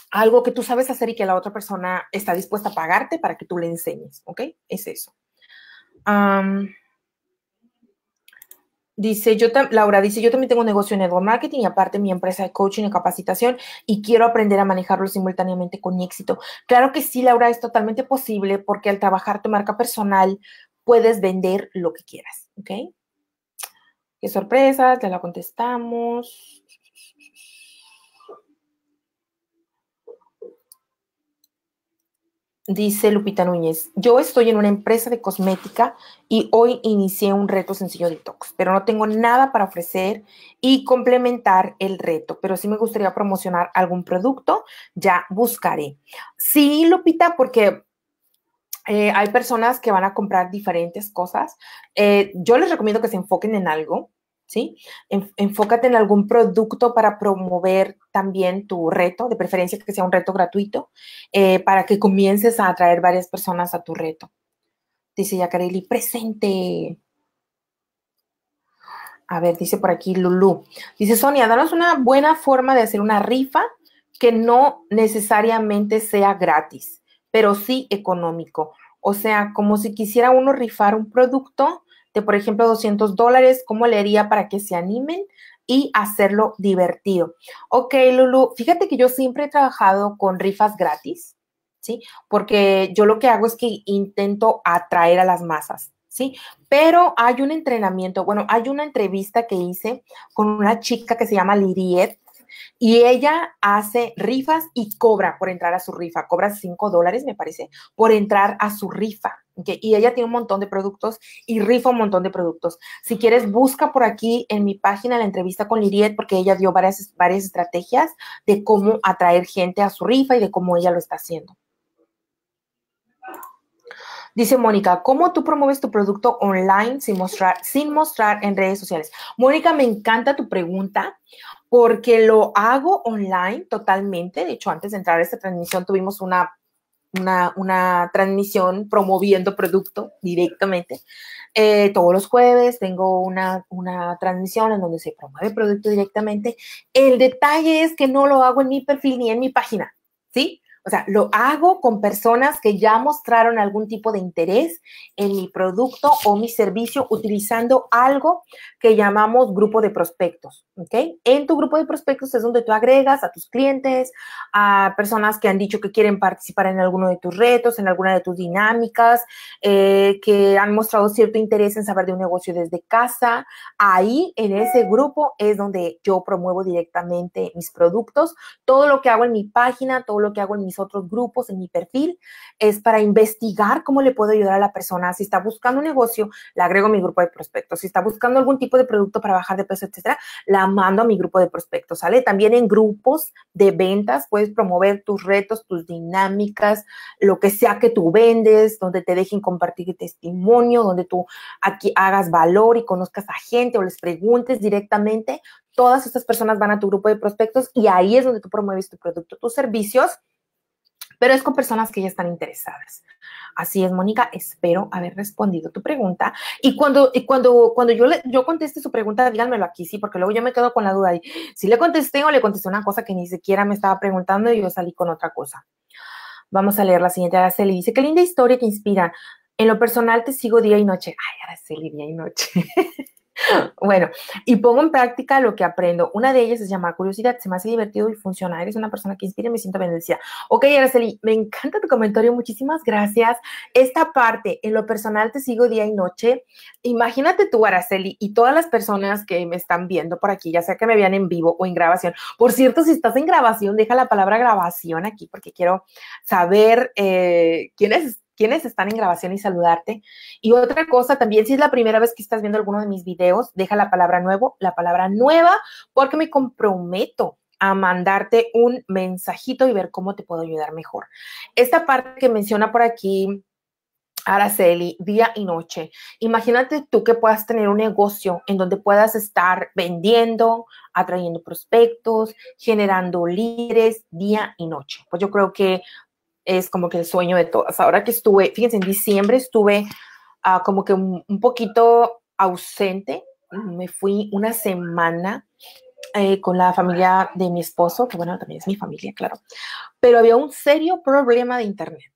algo que tú sabes hacer y que la otra persona está dispuesta a pagarte para que tú le enseñes, ¿ok? Es eso. Dice, yo Laura dice, yo también tengo un negocio en network marketing y aparte mi empresa de coaching y capacitación y quiero aprender a manejarlo simultáneamente con éxito. Claro que sí, Laura, es totalmente posible porque al trabajar tu marca personal puedes vender lo que quieras, ¿ok? Qué sorpresas te la contestamos. Dice Lupita Núñez, yo estoy en una empresa de cosmética y hoy inicié un reto sencillo detox, pero no tengo nada para ofrecer y complementar el reto, pero si me gustaría promocionar algún producto, ya buscaré. Sí, Lupita, porque eh, hay personas que van a comprar diferentes cosas. Eh, yo les recomiendo que se enfoquen en algo, ¿sí? Enfócate en algún producto para promover también tu reto, de preferencia que sea un reto gratuito, eh, para que comiences a atraer varias personas a tu reto. Dice Yacareli, presente. A ver, dice por aquí Lulu. Dice Sonia, danos una buena forma de hacer una rifa que no necesariamente sea gratis, pero sí económico. O sea, como si quisiera uno rifar un producto por ejemplo, 200 dólares, ¿cómo le haría para que se animen? y hacerlo divertido. Ok, Lulu, fíjate que yo siempre he trabajado con rifas gratis, ¿sí? Porque yo lo que hago es que intento atraer a las masas, ¿sí? Pero hay un entrenamiento, bueno, hay una entrevista que hice con una chica que se llama Liriet, y ella hace rifas y cobra por entrar a su rifa. Cobra 5 dólares, me parece, por entrar a su rifa. Y ella tiene un montón de productos y rifa un montón de productos. Si quieres, busca por aquí en mi página la entrevista con Liriet, porque ella dio varias, varias estrategias de cómo atraer gente a su rifa y de cómo ella lo está haciendo. Dice Mónica, ¿cómo tú promueves tu producto online sin mostrar, sin mostrar en redes sociales? Mónica, me encanta tu pregunta porque lo hago online totalmente. De hecho, antes de entrar a esta transmisión tuvimos una, transmisión promoviendo producto directamente. Eh, todos los jueves tengo una, una transmisión en donde se promueve producto directamente. El detalle es que no lo hago en mi perfil ni en mi página, ¿sí? O sea, lo hago con personas que ya mostraron algún tipo de interés en mi producto o mi servicio utilizando algo que llamamos grupo de prospectos. ¿ok? En tu grupo de prospectos es donde tú agregas a tus clientes, a personas que han dicho que quieren participar en alguno de tus retos, en alguna de tus dinámicas, eh, que han mostrado cierto interés en saber de un negocio desde casa. Ahí, en ese grupo, es donde yo promuevo directamente mis productos. Todo lo que hago en mi página, todo lo que hago en mis otros grupos, en mi perfil, es para investigar cómo le puedo ayudar a la persona. Si está buscando un negocio, la agrego a mi grupo de prospectos. Si está buscando algún tipo de producto para bajar de peso, etcétera, la mando a mi grupo de prospectos, ¿sale? También en grupos de ventas puedes promover tus retos, tus dinámicas, lo que sea que tú vendes, donde te dejen compartir testimonio, donde tú aquí hagas valor y conozcas a gente o les preguntes directamente. Todas estas personas van a tu grupo de prospectos y ahí es donde tú promueves tu producto, tus servicios pero es con personas que ya están interesadas. Así es, Mónica, espero haber respondido tu pregunta. Y cuando, y cuando, cuando yo, yo conteste su pregunta, díganmelo aquí, sí, porque luego yo me quedo con la duda ahí. si le contesté o le contesté una cosa que ni siquiera me estaba preguntando y yo salí con otra cosa. Vamos a leer la siguiente. Araceli dice, qué linda historia que inspira. En lo personal te sigo día y noche. Ay, Araceli, día y noche. Bueno, y pongo en práctica lo que aprendo. Una de ellas se llama curiosidad, se me hace divertido y funciona. Eres una persona que inspira y me siento bendecida. Ok, Araceli, me encanta tu comentario, muchísimas gracias. Esta parte, en lo personal te sigo día y noche. Imagínate tú, Araceli, y todas las personas que me están viendo por aquí, ya sea que me vean en vivo o en grabación. Por cierto, si estás en grabación, deja la palabra grabación aquí porque quiero saber eh, quiénes quienes están en grabación y saludarte. Y otra cosa también, si es la primera vez que estás viendo alguno de mis videos, deja la palabra nuevo, la palabra nueva, porque me comprometo a mandarte un mensajito y ver cómo te puedo ayudar mejor. Esta parte que menciona por aquí Araceli, día y noche. Imagínate tú que puedas tener un negocio en donde puedas estar vendiendo, atrayendo prospectos, generando líderes día y noche. Pues yo creo que es como que el sueño de todas. Ahora que estuve, fíjense, en diciembre estuve ah, como que un, poquito ausente. Me fui una semana eh, con la familia de mi esposo, que bueno, también es mi familia, claro. Pero había un serio problema de internet.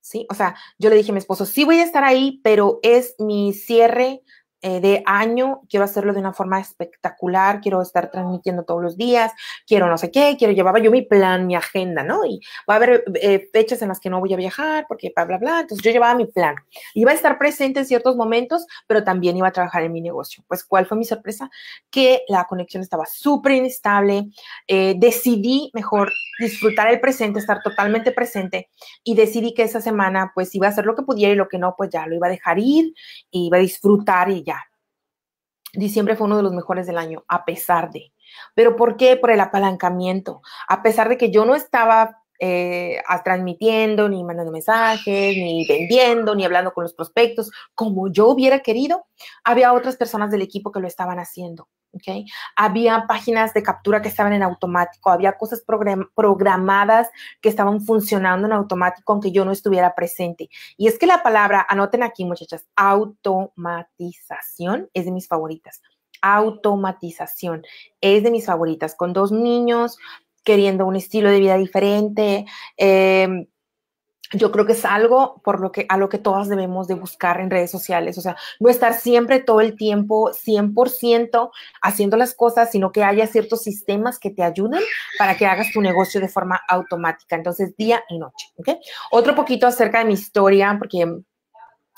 ¿sí? O sea, yo le dije a mi esposo, sí voy a estar ahí, pero es mi cierre eh, de año, quiero hacerlo de una forma espectacular, quiero estar transmitiendo todos los días, quiero no sé qué, quiero llevaba yo mi plan, mi agenda, ¿no? Y va a haber eh, fechas en las que no voy a viajar porque bla, bla, bla. Entonces yo llevaba mi plan. Iba a estar presente en ciertos momentos, pero también iba a trabajar en mi negocio. Pues, ¿cuál fue mi sorpresa? Que la conexión estaba súper inestable. Eh, decidí mejor disfrutar el presente, estar totalmente presente y decidí que esa semana pues iba a hacer lo que pudiera y lo que no, pues ya lo iba a dejar ir, iba a disfrutar y ya diciembre fue uno de los mejores del año, a pesar de. ¿Pero por qué? Por el apalancamiento. A pesar de que yo no estaba eh, transmitiendo, ni mandando mensajes, ni vendiendo, ni hablando con los prospectos, como yo hubiera querido, había otras personas del equipo que lo estaban haciendo. Ok, Había páginas de captura que estaban en automático, había cosas programadas que estaban funcionando en automático aunque yo no estuviera presente. Y es que la palabra, anoten aquí muchachas, automatización es de mis favoritas. Automatización es de mis favoritas. Con dos niños queriendo un estilo de vida diferente. Eh, yo creo que es algo por lo que a lo que todas debemos de buscar en redes sociales, o sea, no estar siempre todo el tiempo 100% haciendo las cosas, sino que haya ciertos sistemas que te ayuden para que hagas tu negocio de forma automática, entonces día y noche, ¿ok? Otro poquito acerca de mi historia, porque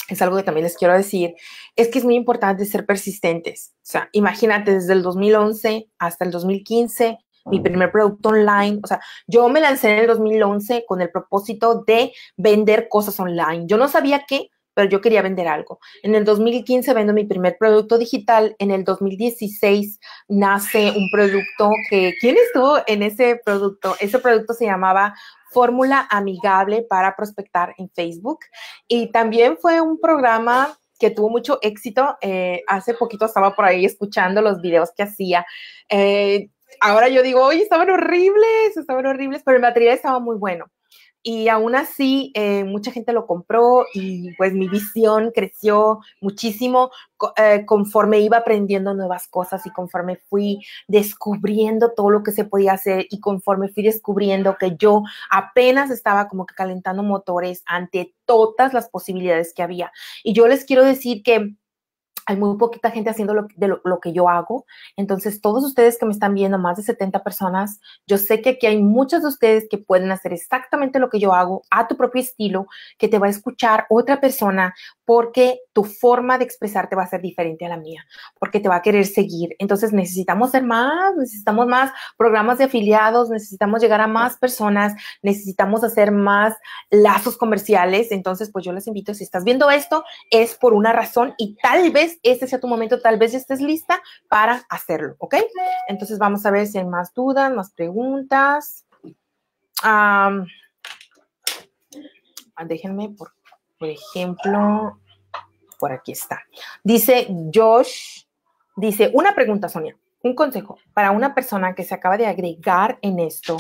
es algo que también les quiero decir, es que es muy importante ser persistentes. O sea, imagínate desde el 2011 hasta el 2015, mi primer producto online. O sea, yo me lancé en el 2011 con el propósito de vender cosas online. Yo no sabía qué, pero yo quería vender algo. En el 2015 vendo mi primer producto digital, en el 2016 nace un producto que, ¿quién estuvo en ese producto? Ese producto se llamaba Fórmula Amigable para Prospectar en Facebook y también fue un programa que tuvo mucho éxito. Eh, hace poquito estaba por ahí escuchando los videos que hacía. Eh, ahora yo digo, oye, estaban horribles, estaban horribles, pero el material estaba muy bueno. Y aún así, eh, mucha gente lo compró y pues mi visión creció muchísimo eh, conforme iba aprendiendo nuevas cosas y conforme fui descubriendo todo lo que se podía hacer y conforme fui descubriendo que yo apenas estaba como que calentando motores ante todas las posibilidades que había. Y yo les quiero decir que hay muy poquita gente haciendo lo, de lo, que yo hago. Entonces, todos ustedes que me están viendo, más de 70 personas, yo sé que aquí hay muchos de ustedes que pueden hacer exactamente lo que yo hago a tu propio estilo, que te va a escuchar otra persona porque tu forma de expresarte va a ser diferente a la mía, porque te va a querer seguir. Entonces, necesitamos ser más, necesitamos más programas de afiliados, necesitamos llegar a más personas, necesitamos hacer más lazos comerciales. Entonces, pues yo les invito, si estás viendo esto, es por una razón y tal vez este sea tu momento, tal vez ya estés lista para hacerlo, ¿ok? Entonces vamos a ver si hay más dudas, más preguntas. Ah, déjenme, por, por ejemplo, por aquí está. Dice Josh, dice, una pregunta, Sonia un consejo para una persona que se acaba de agregar en esto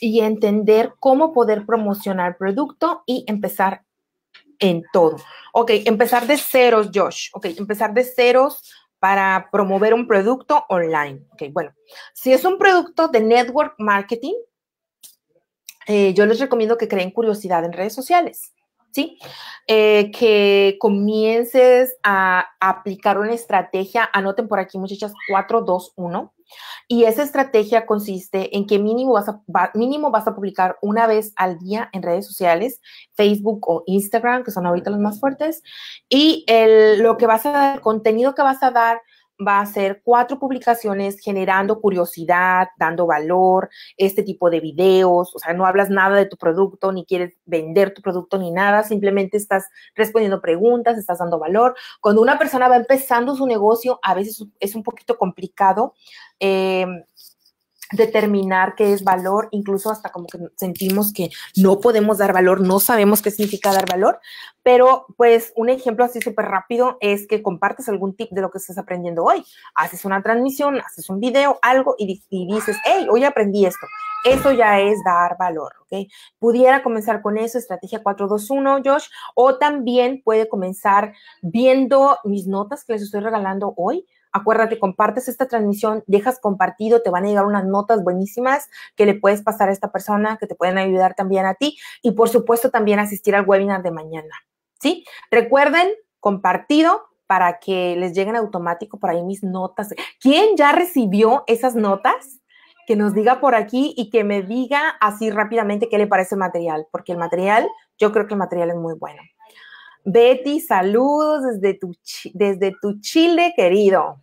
y entender cómo poder promocionar producto y empezar en todo. Ok, empezar de ceros, Josh. Ok, empezar de ceros para promover un producto online. Ok, bueno, si es un producto de network marketing, eh, yo les recomiendo que creen curiosidad en redes sociales. ¿sí? Eh, que comiences a aplicar una estrategia, anoten por aquí muchachas, 421. Y esa estrategia consiste en que mínimo vas, a, mínimo vas a publicar una vez al día en redes sociales, Facebook o Instagram, que son ahorita los más fuertes, y lo que vas a dar, el contenido que vas a dar va a ser cuatro publicaciones generando curiosidad, dando valor, este tipo de videos, o sea, no hablas nada de tu producto, ni quieres vender tu producto, ni nada, simplemente estás respondiendo preguntas, estás dando valor. Cuando una persona va empezando su negocio, a veces es un poquito complicado. Eh, determinar qué es valor, incluso hasta como que sentimos que no podemos dar valor, no sabemos qué significa dar valor, pero pues un ejemplo así súper rápido es que compartes algún tip de lo que estás aprendiendo hoy, haces una transmisión, haces un video, algo y, y dices, hey, hoy aprendí esto, eso ya es dar valor, ¿ok? Pudiera comenzar con eso, estrategia 421, Josh, o también puede comenzar viendo mis notas que les estoy regalando hoy, Acuérdate, compartes esta transmisión, dejas compartido, te van a llegar unas notas buenísimas que le puedes pasar a esta persona, que te pueden ayudar también a ti y por supuesto también asistir al webinar de mañana. ¿Sí? Recuerden, compartido, para que les lleguen automático por ahí mis notas. ¿Quién ya recibió esas notas? Que nos diga por aquí y que me diga así rápidamente qué le parece el material, porque el material, yo creo que el material es muy bueno. Betty, saludos desde tu, desde tu Chile, querido.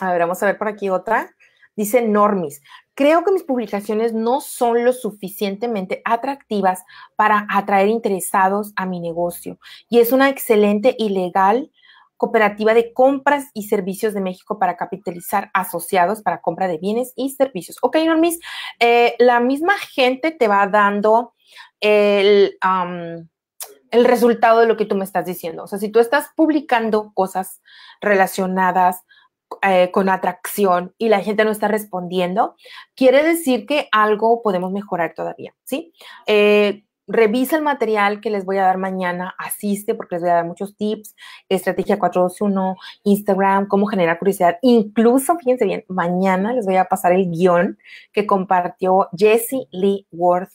A ver, vamos a ver por aquí otra. Dice Normis, creo que mis publicaciones no son lo suficientemente atractivas para atraer interesados a mi negocio y es una excelente y legal cooperativa de compras y servicios de México para capitalizar asociados para compra de bienes y servicios. Ok, Normis, eh, la misma gente te va dando el, el resultado de lo que tú me estás diciendo. O sea, si tú estás publicando cosas relacionadas eh, con atracción y la gente no está respondiendo, quiere decir que algo podemos mejorar todavía, ¿sí? Eh, revisa el material que les voy a dar mañana, asiste porque les voy a dar muchos tips, estrategia 421, Instagram, cómo generar curiosidad. Incluso, fíjense bien, mañana les voy a pasar el guión que compartió Jessie Lee Worth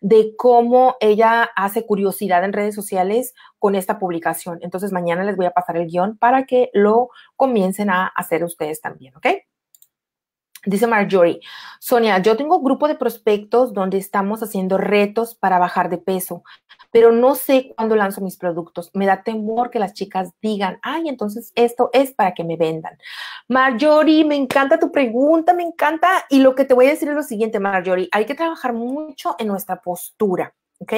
de cómo ella hace curiosidad en redes sociales con esta publicación. Entonces mañana les voy a pasar el guión para que lo comiencen a hacer ustedes también, ¿ok? Dice Marjorie, Sonia, yo tengo un grupo de prospectos donde estamos haciendo retos para bajar de peso pero no sé cuándo lanzo mis productos. Me da temor que las chicas digan, ay, entonces esto es para que me vendan. Marjorie, me encanta tu pregunta, me encanta. Y lo que te voy a decir es lo siguiente, Marjorie, hay que trabajar mucho en nuestra postura. ¿Ok?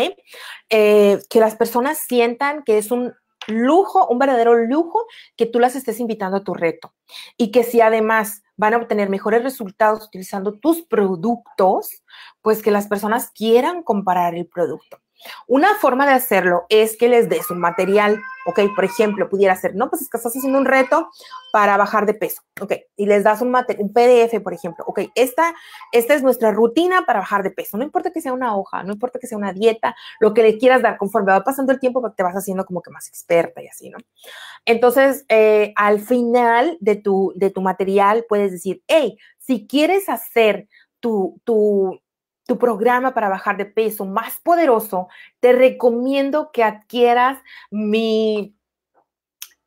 Eh, que las personas sientan que es un lujo, un verdadero lujo que tú las estés invitando a tu reto y que si además van a obtener mejores resultados utilizando tus productos, pues que las personas quieran comparar el producto. Una forma de hacerlo es que les des un material, ¿ok? Por ejemplo, pudiera ser, no, pues es que estás haciendo un reto para bajar de peso, ¿ok? Y les das un, un PDF, por ejemplo, ¿ok? Esta, esta es nuestra rutina para bajar de peso, no importa que sea una hoja, no importa que sea una dieta, lo que le quieras dar, conforme va pasando el tiempo te vas haciendo como que más experta y así, ¿no? Entonces, eh, al final de tu, de tu material puedes decir, hey, si quieres hacer tu, tu, tu programa para bajar de peso más poderoso, te recomiendo que adquieras mi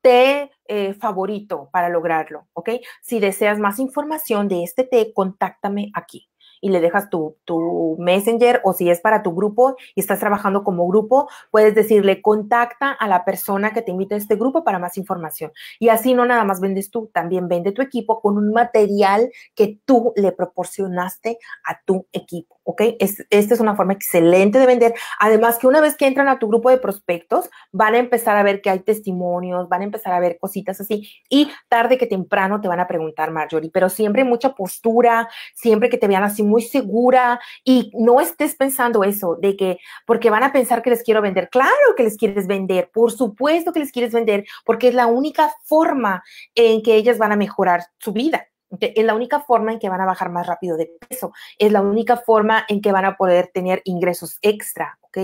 té eh, favorito para lograrlo, ¿ok? Si deseas más información de este té, contáctame aquí y le dejas tu, tu, messenger o si es para tu grupo y estás trabajando como grupo, puedes decirle contacta a la persona que te invita a este grupo para más información. Y así no nada más vendes tú, también vende tu equipo con un material que tú le proporcionaste a tu equipo. ¿ok? esta es una forma excelente de vender. Además que una vez que entran a tu grupo de prospectos, van a empezar a ver que hay testimonios, van a empezar a ver cositas así y tarde que temprano te van a preguntar, Marjorie, pero siempre mucha postura, siempre que te vean así muy segura y no estés pensando eso de que, porque van a pensar que les quiero vender. Claro que les quieres vender, por supuesto que les quieres vender, porque es la única forma en que ellas van a mejorar su vida es la única forma en que van a bajar más rápido de peso, es la única forma en que van a poder tener ingresos extra, ¿ok?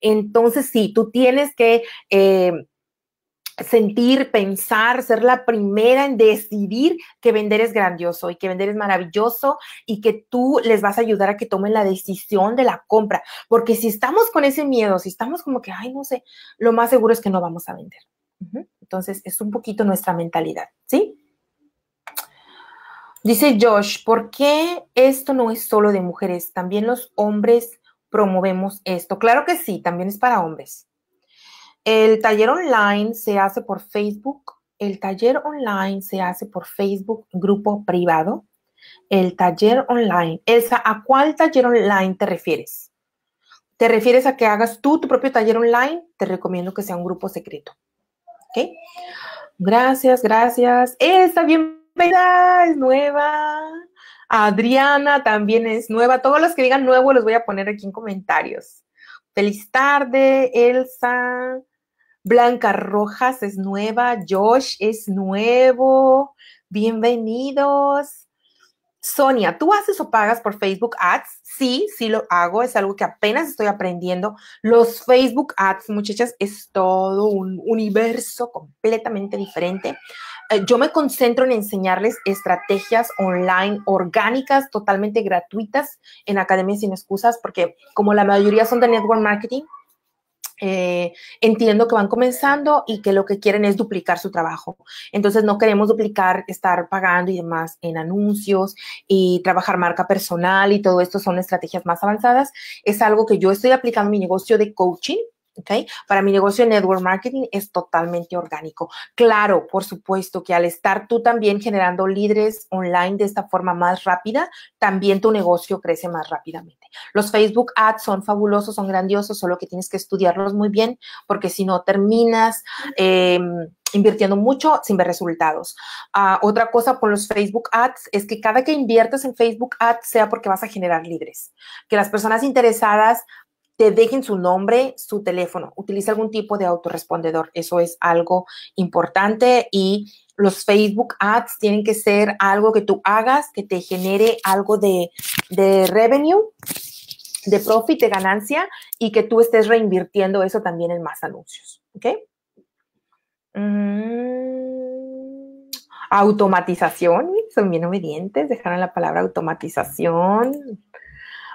Entonces, sí, tú tienes que eh, sentir, pensar, ser la primera en decidir que vender es grandioso y que vender es maravilloso y que tú les vas a ayudar a que tomen la decisión de la compra, porque si estamos con ese miedo, si estamos como que, ay, no sé, lo más seguro es que no vamos a vender. Entonces, es un poquito nuestra mentalidad, ¿sí? Dice Josh, ¿por qué esto no es solo de mujeres? También los hombres promovemos esto. Claro que sí, también es para hombres. El taller online se hace por Facebook. El taller online se hace por Facebook, grupo privado. El taller online. Elsa, ¿a cuál taller online te refieres? ¿Te refieres a que hagas tú tu propio taller online? Te recomiendo que sea un grupo secreto. ¿Ok? Gracias, gracias. Elsa, bien es nueva. Adriana también es nueva. Todos los que digan nuevo los voy a poner aquí en comentarios. Feliz tarde, Elsa. Blanca Rojas es nueva. Josh es nuevo. Bienvenidos. Sonia, ¿tú haces o pagas por Facebook Ads? Sí, sí lo hago. Es algo que apenas estoy aprendiendo. Los Facebook Ads, muchachas, es todo un universo completamente diferente. Eh, yo me concentro en enseñarles estrategias online orgánicas, totalmente gratuitas en Academia Sin Excusas, porque como la mayoría son de network marketing, eh, entiendo que van comenzando y que lo que quieren es duplicar su trabajo. Entonces no queremos duplicar, estar pagando y demás en anuncios y trabajar marca personal y todo esto son estrategias más avanzadas. Es algo que yo estoy aplicando en mi negocio de coaching ¿Okay? Para mi negocio de network marketing es totalmente orgánico. Claro, por supuesto que al estar tú también generando líderes online de esta forma más rápida, también tu negocio crece más rápidamente. Los Facebook ads son fabulosos, son grandiosos, solo que tienes que estudiarlos muy bien porque si no terminas... Em, invirtiendo mucho sin ver resultados. Ah, otra cosa por los Facebook Ads es que cada que inviertes en Facebook Ads sea porque vas a generar líderes, que las personas interesadas te dejen su nombre, su teléfono. Utiliza algún tipo de autorrespondedor. Eso es algo importante y los Facebook ads tienen que ser algo que tú hagas, que te genere algo de, revenue, de profit, de ganancia y que tú estés reinvirtiendo eso también en más anuncios. ¿Ok? Mm, automatización. Son bien obedientes. Dejaron la palabra automatización.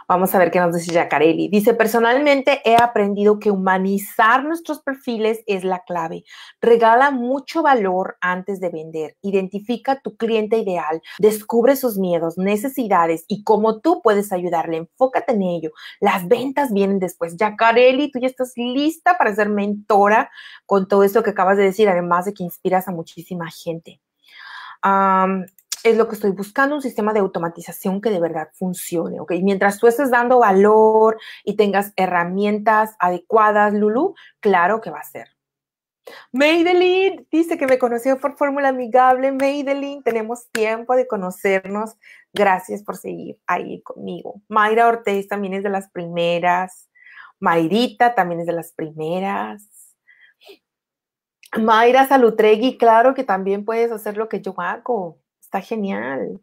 Vamos a ver qué nos dice Jacarelli. Dice, personalmente he aprendido que humanizar nuestros perfiles es la clave. Regala mucho valor antes de vender. Identifica tu cliente ideal. Descubre sus miedos, necesidades y cómo tú puedes ayudarle. Enfócate en ello. Las ventas vienen después. Jacarelli, tú ya estás lista para ser mentora con todo esto que acabas de decir, además de que inspiras a muchísima gente es lo que estoy buscando, un sistema de automatización que de verdad funcione, ¿ok? Mientras tú estés dando valor y tengas herramientas adecuadas, Lulu, claro que va a ser. Maydelin dice que me conoció por fórmula amigable. Maydelin, tenemos tiempo de conocernos. Gracias por seguir ahí conmigo. Mayra Ortiz también es de las primeras. Mayrita también es de las primeras. Mayra Salutregui, claro que también puedes hacer lo que yo hago. Está genial.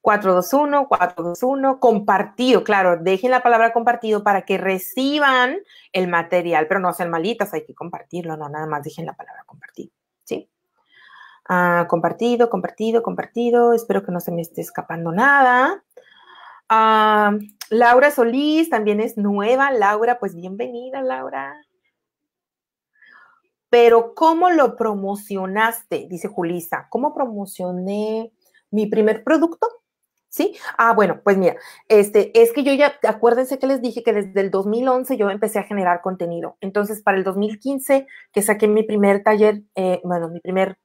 421, 421, compartido, claro, dejen la palabra compartido para que reciban el material, pero no sean malitas, hay que compartirlo, no, nada más dejen la palabra compartido, ¿sí? Ah, compartido, compartido, compartido, espero que no se me esté escapando nada. Ah, Laura Solís también es nueva, Laura, pues bienvenida, Laura pero ¿cómo lo promocionaste? Dice Julisa, ¿cómo promocioné mi primer producto? ¿Sí? Ah, bueno, pues mira, este, es que yo ya, acuérdense que les dije que desde el 2011 yo empecé a generar contenido. Entonces, para el 2015, que saqué mi primer taller, eh, bueno, mi primer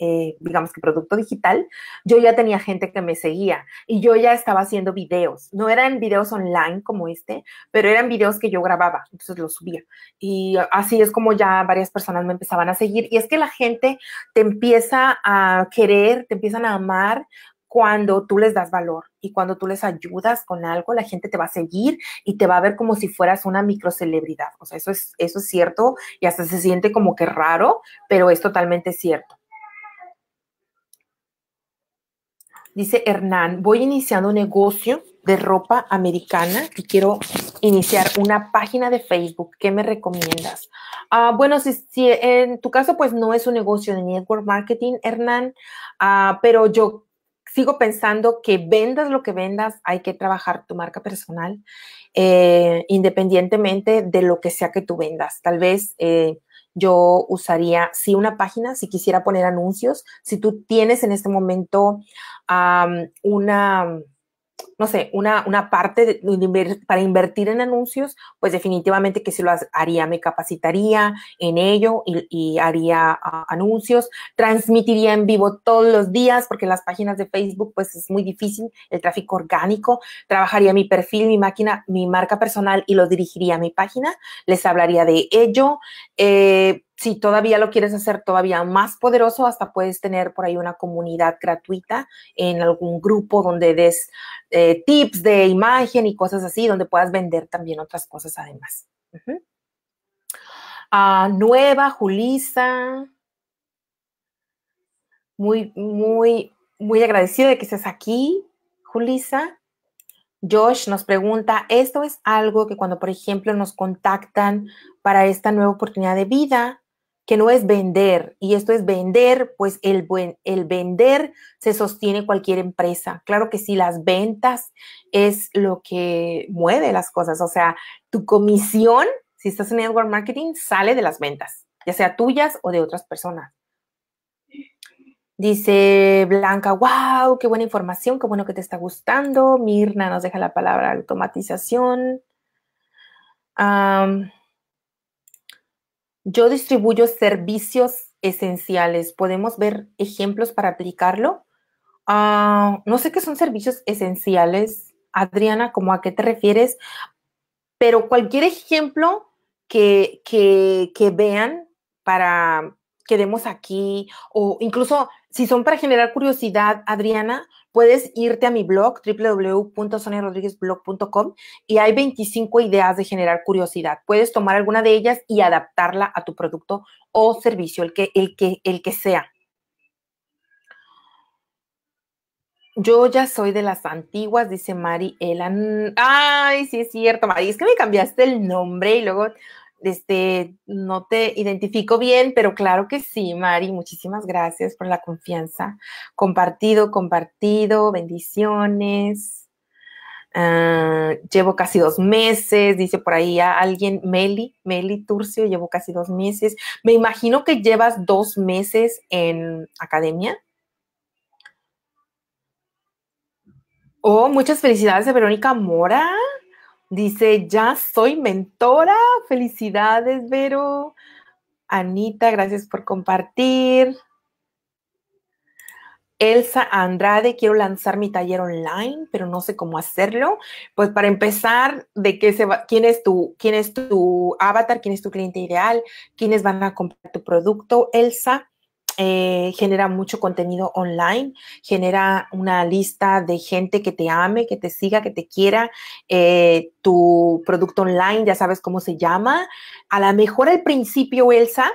eh, digamos que producto digital, yo ya tenía gente que me seguía y yo ya estaba haciendo videos. No eran videos online como este, pero eran videos que yo grababa, entonces los subía. Y así es como ya varias personas me empezaban a seguir. Y es que la gente te empieza a querer, te empiezan a amar cuando tú les das valor y cuando tú les ayudas con algo, la gente te va a seguir y te va a ver como si fueras una micro celebridad, O sea, eso es, eso es cierto y hasta se siente como que raro, pero es totalmente cierto. Dice Hernán, voy iniciando un negocio de ropa americana y quiero iniciar una página de Facebook. ¿Qué me recomiendas? Ah, bueno, si, en tu caso pues no es un negocio de network marketing, Hernán, ah, pero yo sigo pensando que vendas lo que vendas, hay que trabajar tu marca personal eh, independientemente de lo que sea que tú vendas. Tal vez... Eh, yo usaría, sí, una página, si quisiera poner anuncios, si tú tienes en este momento una no sé, una, una parte de, para invertir en anuncios, pues definitivamente que si lo haría, me capacitaría en ello y, haría ah, anuncios, transmitiría en vivo todos los días, porque las páginas de Facebook pues es muy difícil el tráfico orgánico, trabajaría mi perfil, mi máquina, mi marca personal y lo dirigiría a mi página, les hablaría de ello, eh, si todavía lo quieres hacer todavía más poderoso, hasta puedes tener por ahí una comunidad gratuita en algún grupo donde des eh, tips de imagen y cosas así, donde puedas vender también otras cosas además. a ah, nueva, Julisa. Muy, muy, muy agradecida de que estés aquí, Julisa. Josh nos pregunta, ¿esto es algo que cuando, por ejemplo, nos contactan para esta nueva oportunidad de vida, que no es vender, y esto es vender, pues el, el vender se sostiene cualquier empresa. Claro que sí, las ventas es lo que mueve las cosas, o sea, tu comisión, si estás en network marketing, sale de las ventas, ya sea tuyas o de otras personas. Dice Blanca, wow, qué buena información, qué bueno que te está gustando. Mirna nos deja la palabra automatización yo distribuyo servicios esenciales. ¿Podemos ver ejemplos para aplicarlo? Ah, no sé qué son servicios esenciales, Adriana, como a qué te refieres, pero cualquier ejemplo que, que vean para que demos aquí, o incluso si son para generar curiosidad, Adriana, puedes irte a mi blog www.soniarodriguezblog.com y hay 25 ideas de generar curiosidad. Puedes tomar alguna de ellas y adaptarla a tu producto o servicio, el que, el que, el que sea. Yo ya soy de las antiguas, dice Mariela. Ay, sí es cierto, Mari. Es que me cambiaste el nombre y luego este, no te identifico bien, pero claro que sí, Mari, muchísimas gracias por la confianza. Compartido, compartido, bendiciones. Ah, llevo casi dos meses, dice por ahí alguien, Meli, Meli Turcio, llevo casi dos meses. Me imagino que llevas dos meses en academia. Oh, muchas felicidades de Verónica Mora. Dice, ya soy mentora. Felicidades, Vero. Anita, gracias por compartir. Elsa Andrade, quiero lanzar mi taller online, pero no sé cómo hacerlo. Pues para empezar, de qué se va, quién es tu, quién es tu avatar, quién es tu cliente ideal, quiénes van a comprar tu producto, Elsa. Eh, genera mucho contenido online, genera una lista de gente que te ame, que te siga, que te quiera. Eh, tu producto online, ya sabes cómo se llama. A lo mejor al principio, Elsa,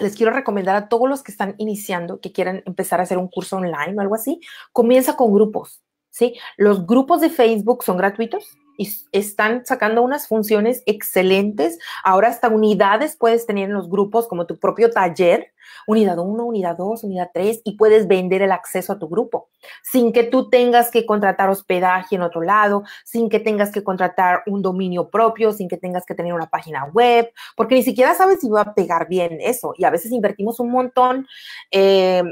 les quiero recomendar a todos los que están iniciando, que quieran empezar a hacer un curso online o algo así, comienza con grupos, ¿sí? Los grupos de Facebook son gratuitos, y están sacando unas funciones excelentes. Ahora hasta unidades puedes tener en los grupos, como tu propio taller, unidad 1, unidad 2, unidad 3, y puedes vender el acceso a tu grupo, sin que tú tengas que contratar hospedaje en otro lado, sin que tengas que contratar un dominio propio, sin que tengas que tener una página web, porque ni siquiera sabes si va a pegar bien eso. Y a veces invertimos un montón, em,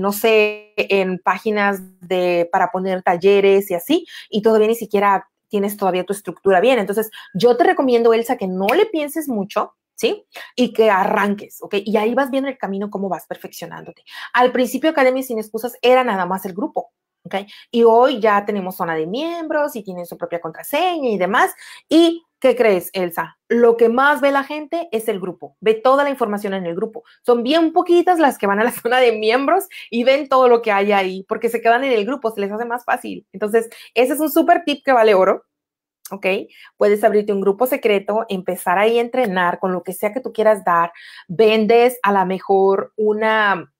no sé, en páginas de, para poner talleres y así, y todavía ni siquiera tienes todavía tu estructura bien. Entonces, yo te recomiendo, Elsa, que no le pienses mucho, ¿sí? Y que arranques, ¿ok? Y ahí vas viendo el camino, cómo vas perfeccionándote. Al principio, Academia Sin Excusas era nada más el grupo. ¿ok? Y hoy ya tenemos zona de miembros y tienen su propia contraseña y demás. Y ¿Qué crees, Elsa? Lo que más ve la gente es el grupo, ve toda la información en el grupo. Son bien poquitas las que van a la zona de miembros y ven todo lo que hay ahí, porque se quedan en el grupo, se les hace más fácil. Entonces, ese es un súper tip que vale oro. ¿ok? Puedes abrirte un grupo secreto, empezar ahí a entrenar con lo que sea que tú quieras dar. Vendes a lo mejor una,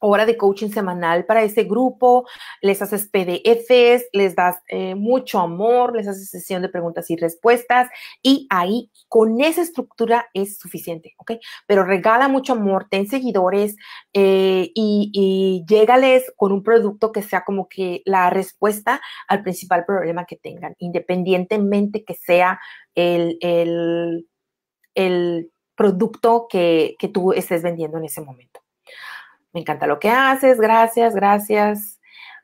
hora de coaching semanal para ese grupo, les haces PDFs, les das eh, mucho amor, les haces sesión de preguntas y respuestas y ahí con esa estructura es suficiente, ¿ok? Pero regala mucho amor, ten seguidores eh, y, y llégales con un producto que sea como que la respuesta al principal problema que tengan, independientemente que sea el, el, producto que tú estés vendiendo en ese momento me encanta lo que haces, gracias, gracias.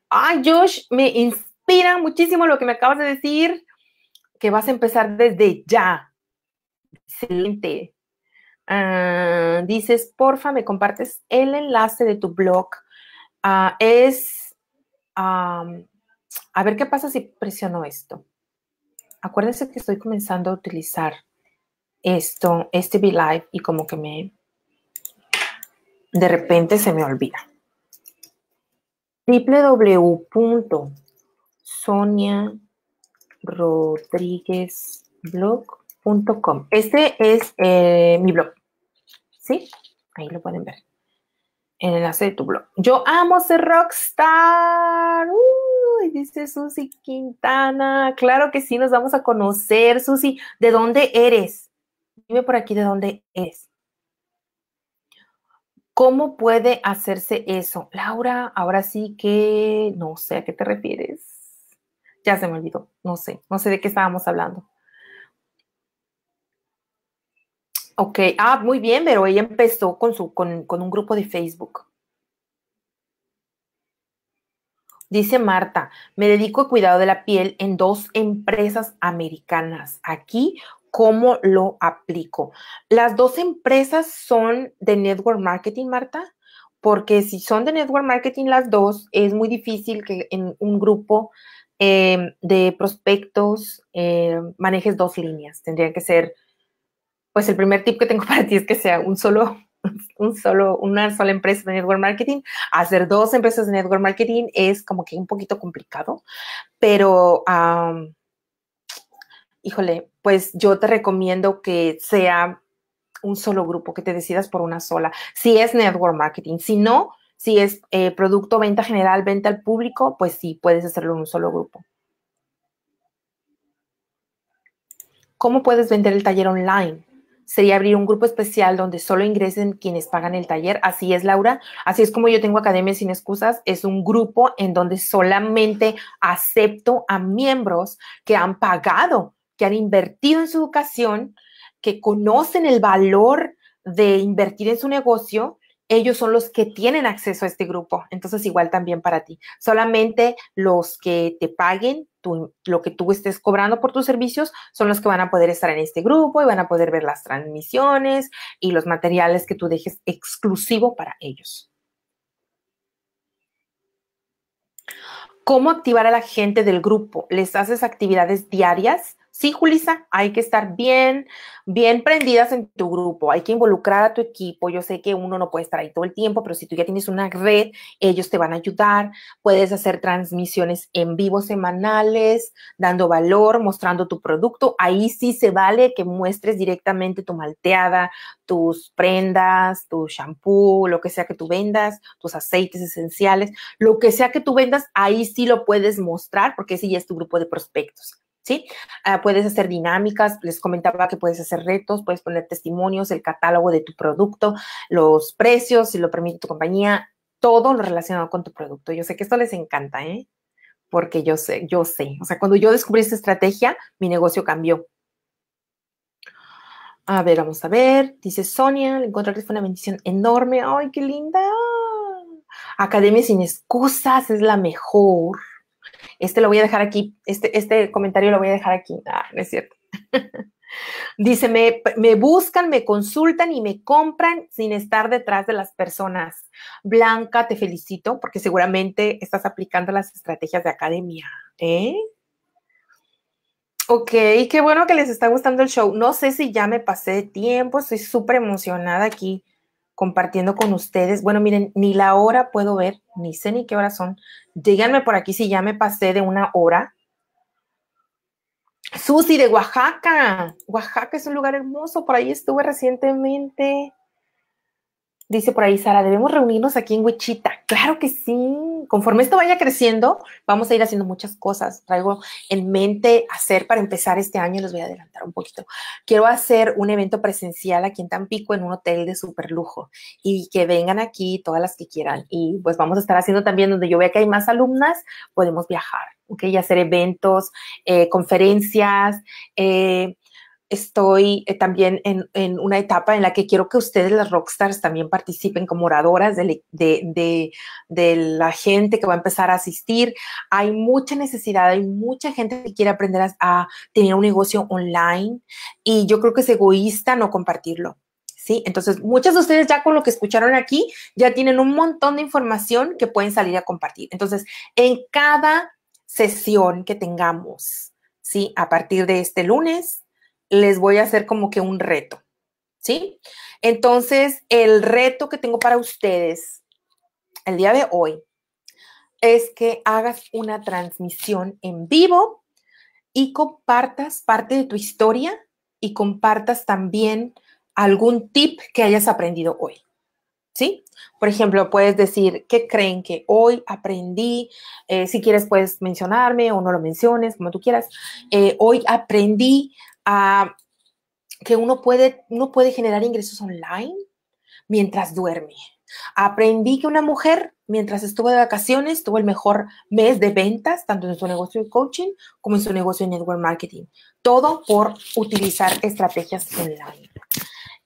Ay, Josh, me inspira muchísimo lo que me acabas de decir, que vas a empezar desde ya. Excelente. Ah, dices, porfa, me compartes el enlace de tu blog. Ah, es, a ver qué pasa si presiono esto. Acuérdense que estoy comenzando a utilizar esto, este Be Live, y como que me, de repente se me olvida. www.soniarodriguezblog.com Este es eh, mi blog. ¿Sí? Ahí lo pueden ver. en El enlace de tu blog. Yo amo ser rockstar. Uy, uh, dice Susy Quintana. Claro que sí, nos vamos a conocer, Susy ¿De dónde eres? Dime por aquí de dónde eres. ¿Cómo puede hacerse eso? Laura, ahora sí que no sé a qué te refieres. Ya se me olvidó, no sé, no sé de qué estábamos hablando. Ok, ah, muy bien, pero ella empezó con, su, con, un grupo de Facebook. Dice Marta, me dedico al cuidado de la piel en dos empresas americanas. Aquí cómo lo aplico. Las dos empresas son de network marketing, Marta, porque si son de network marketing las dos, es muy difícil que en un grupo eh, de prospectos eh, manejes dos líneas. Tendría que ser, pues el primer tip que tengo para ti es que sea un solo un solo, una sola empresa de network marketing, hacer dos empresas de network marketing es como que un poquito complicado, pero híjole, pues yo te recomiendo que sea un solo grupo, que te decidas por una sola. Si es network marketing, si no, si es eh, producto, venta general, venta al público, pues sí, puedes hacerlo en un solo grupo. ¿Cómo puedes vender el taller online? Sería abrir un grupo especial donde solo ingresen quienes pagan el taller. Así es, Laura. Así es como yo tengo Academia Sin Excusas. Es un grupo en donde solamente acepto a miembros que han pagado que han invertido en su educación, que conocen el valor de invertir en su negocio, ellos son los que tienen acceso a este grupo. Entonces, igual también para ti. Solamente los que te paguen lo que tú estés cobrando por tus servicios son los que van a poder estar en este grupo y van a poder ver las transmisiones y los materiales que tú dejes exclusivo para ellos. ¿Cómo activar a la gente del grupo? ¿Les haces actividades diarias? Sí, Julisa, hay que estar bien, bien prendidas en tu grupo, hay que involucrar a tu equipo. Yo sé que uno no puede estar ahí todo el tiempo, pero si tú ya tienes una red, ellos te van a ayudar. Puedes hacer transmisiones en vivo semanales, dando valor, mostrando tu producto. Ahí sí se vale que muestres directamente tu malteada, tus prendas, tu shampoo, lo que sea que tú vendas, tus aceites esenciales, lo que sea que tú vendas, ahí sí lo puedes mostrar porque ese ya es tu grupo de prospectos. Ah, puedes hacer dinámicas, les comentaba que puedes hacer retos, puedes poner testimonios, el catálogo de tu producto, los precios, si lo permite tu compañía, todo lo relacionado con tu producto. Yo sé que esto les encanta, ¿eh? Porque yo sé, yo sé. O sea, cuando yo descubrí esta estrategia, mi negocio cambió. A ver, vamos a ver. Dice Sonia, encontrarte fue una bendición enorme. ¡Ay, qué linda! Academia sin excusas es la mejor. Este lo voy a dejar aquí, este, este, comentario lo voy a dejar aquí. Ah, no es cierto. Dice, me, buscan, me consultan y me compran sin estar detrás de las personas. Blanca, te felicito porque seguramente estás aplicando las estrategias de academia. ¿eh? Ok, qué bueno que les está gustando el show. No sé si ya me pasé de tiempo, estoy súper emocionada aquí compartiendo con ustedes. Bueno, miren, ni la hora puedo ver, ni sé ni qué hora son. Díganme por aquí si ya me pasé de una hora. Susi de Oaxaca. Oaxaca es un lugar hermoso, por ahí estuve recientemente. Dice por ahí Sara, debemos reunirnos aquí en Huichita? Claro que sí. Conforme esto vaya creciendo, vamos a ir haciendo muchas cosas. Traigo en mente hacer para empezar este año, les voy a adelantar un poquito. Quiero hacer un evento presencial aquí en Tampico en un hotel de super lujo y que vengan aquí todas las que quieran. Y pues vamos a estar haciendo también donde yo vea que hay más alumnas, podemos viajar, ¿ok? Y hacer eventos, eh, conferencias, eh, estoy eh, también en, una etapa en la que quiero que ustedes, las rockstars, también participen como oradoras de, la gente que va a empezar a asistir. Hay mucha necesidad, hay mucha gente que quiere aprender a, tener un negocio online y yo creo que es egoísta no compartirlo. ¿Sí? Entonces, muchas de ustedes ya con lo que escucharon aquí, ya tienen un montón de información que pueden salir a compartir. Entonces, en cada sesión que tengamos, ¿sí? A partir de este lunes, les voy a hacer como que un reto, ¿sí? Entonces, el reto que tengo para ustedes el día de hoy es que hagas una transmisión en vivo y compartas parte de tu historia y compartas también algún tip que hayas aprendido hoy. ¿sí? Por ejemplo, puedes decir, ¿qué creen que hoy aprendí? Eh, si quieres, puedes mencionarme o no lo menciones, como tú quieras. Eh, hoy aprendí a que uno puede, uno puede generar ingresos online mientras duerme. Aprendí que una mujer, mientras estuvo de vacaciones, tuvo el mejor mes de ventas, tanto en su negocio de coaching como en su negocio de network marketing. Todo por utilizar estrategias online.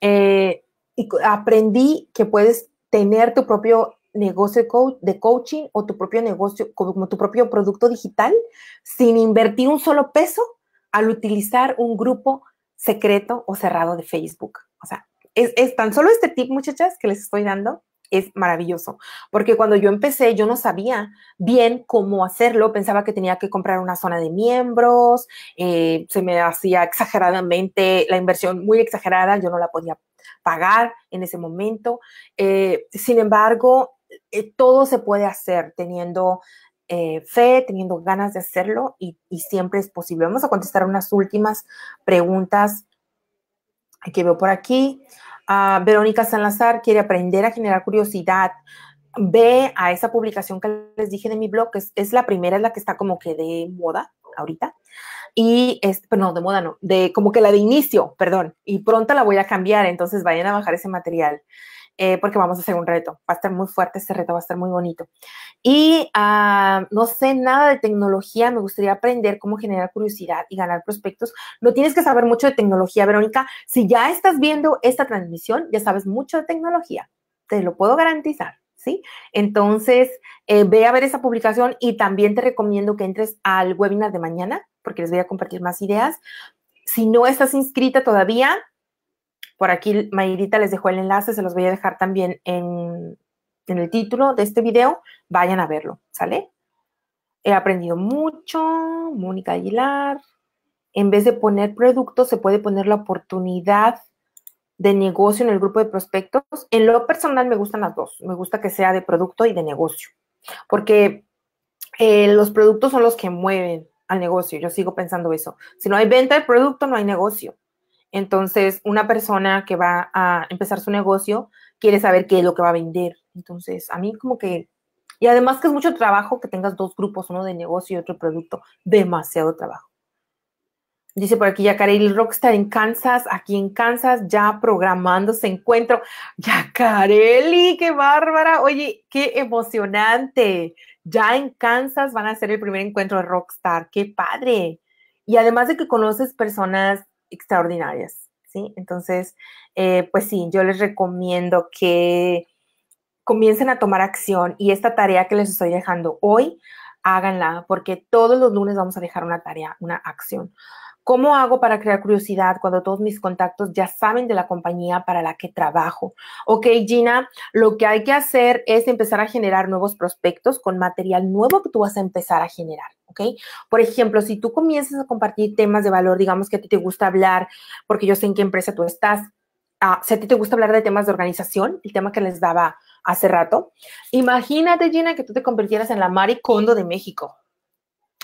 Eh, y aprendí que puedes tener tu propio negocio de coaching o tu propio negocio como tu propio producto digital sin invertir un solo peso al utilizar un grupo secreto o cerrado de Facebook. O sea, es, tan solo este tip, muchachas, que les estoy dando, es maravilloso, porque cuando yo empecé yo no sabía bien cómo hacerlo, pensaba que tenía que comprar una zona de miembros, eh, se me hacía exageradamente la inversión muy exagerada, yo no la podía pagar en ese momento. Eh, sin embargo, eh, todo se puede hacer teniendo eh, fe, teniendo ganas de hacerlo y, siempre es posible. Vamos a contestar unas últimas preguntas que veo por aquí. verónica ah, Verónica Salazar quiere aprender a generar curiosidad. Ve a esa publicación que les dije de mi blog, que es, es la primera, es la que está como que de moda ahorita y, es, no, de moda no, de como que la de inicio, perdón, y pronto la voy a cambiar, entonces vayan a bajar ese material. Eh, porque vamos a hacer un reto. Va a estar muy fuerte este reto, va a estar muy bonito. Y ah, no sé nada de tecnología, me gustaría aprender cómo generar curiosidad y ganar prospectos. No tienes que saber mucho de tecnología, Verónica. Si ya estás viendo esta transmisión, ya sabes mucho de tecnología, te lo puedo garantizar. ¿Sí? Entonces, eh, ve a ver esa publicación y también te recomiendo que entres al webinar de mañana porque les voy a compartir más ideas. Si no estás inscrita todavía, por aquí Mayrita les dejó el enlace, se los voy a dejar también en, el título de este video. Vayan a verlo, ¿sale? He aprendido mucho, Mónica Aguilar. En vez de poner productos, se puede poner la oportunidad de negocio en el grupo de prospectos. En lo personal me gustan las dos. Me gusta que sea de producto y de negocio, porque eh, los productos son los que mueven al negocio. Yo sigo pensando eso. Si no hay venta de producto, no hay negocio. Entonces, una persona que va a empezar su negocio quiere saber qué es lo que va a vender. Entonces, a mí como que... Y además que es mucho trabajo que tengas dos grupos, uno de negocio y otro producto. Demasiado trabajo. Dice por aquí Yacareli Rockstar en Kansas, aquí en Kansas, ya programando ese encuentro. Yacareli, qué bárbara. Oye, qué emocionante. Ya en Kansas van a ser el primer encuentro de Rockstar. Qué padre. Y además de que conoces personas extraordinarias, ¿sí? Entonces, eh, pues sí, yo les recomiendo que comiencen a tomar acción y esta tarea que les estoy dejando hoy, háganla, porque todos los lunes vamos a dejar una tarea, una acción. ¿Cómo hago para crear curiosidad cuando todos mis contactos ya saben de la compañía para la que trabajo? Ok, Gina, lo que hay que hacer es empezar a generar nuevos prospectos con material nuevo que tú vas a empezar a generar. ¿OK? Por ejemplo, si tú comienzas a compartir temas de valor, digamos que a ti te gusta hablar, porque yo sé en qué empresa tú estás, ah, si a ti te gusta hablar de temas de organización, el tema que les daba hace rato, imagínate, Gina, que tú te convirtieras en la maricondo Kondo de México,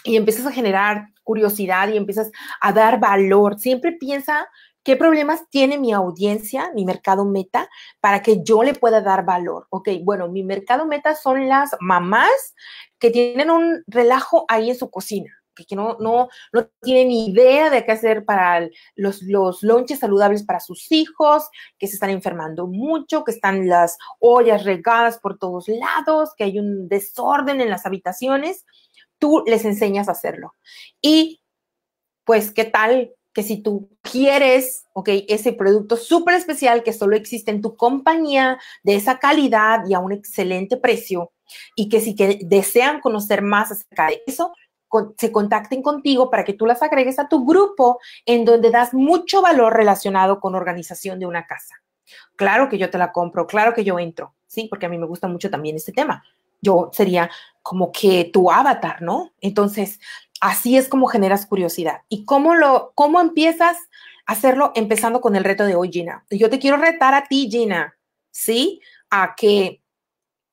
y empiezas a generar curiosidad y empiezas a dar valor. Siempre piensa qué problemas tiene mi audiencia, mi mercado meta, para que yo le pueda dar valor. Ok, bueno, mi mercado meta son las mamás que tienen un relajo ahí en su cocina que no, no, no tienen idea de qué hacer para los, los lonches saludables para sus hijos, que se están enfermando mucho, que están las ollas regadas por todos lados, que hay un desorden en las habitaciones tú les enseñas a hacerlo. Y pues, ¿qué tal que si tú quieres, ok, ese producto súper especial que solo existe en tu compañía, de esa calidad y a un excelente precio, y que si que desean conocer más acerca de eso, se contacten contigo para que tú las agregues a tu grupo en donde das mucho valor relacionado con organización de una casa. Claro que yo te la compro, claro que yo entro, ¿sí? Porque a mí me gusta mucho también este tema yo sería como que tu avatar, ¿no? Entonces, así es como generas curiosidad. ¿Y cómo lo, cómo empiezas a hacerlo? Empezando con el reto de hoy, Gina. Yo te quiero retar a ti, Gina, ¿sí? A que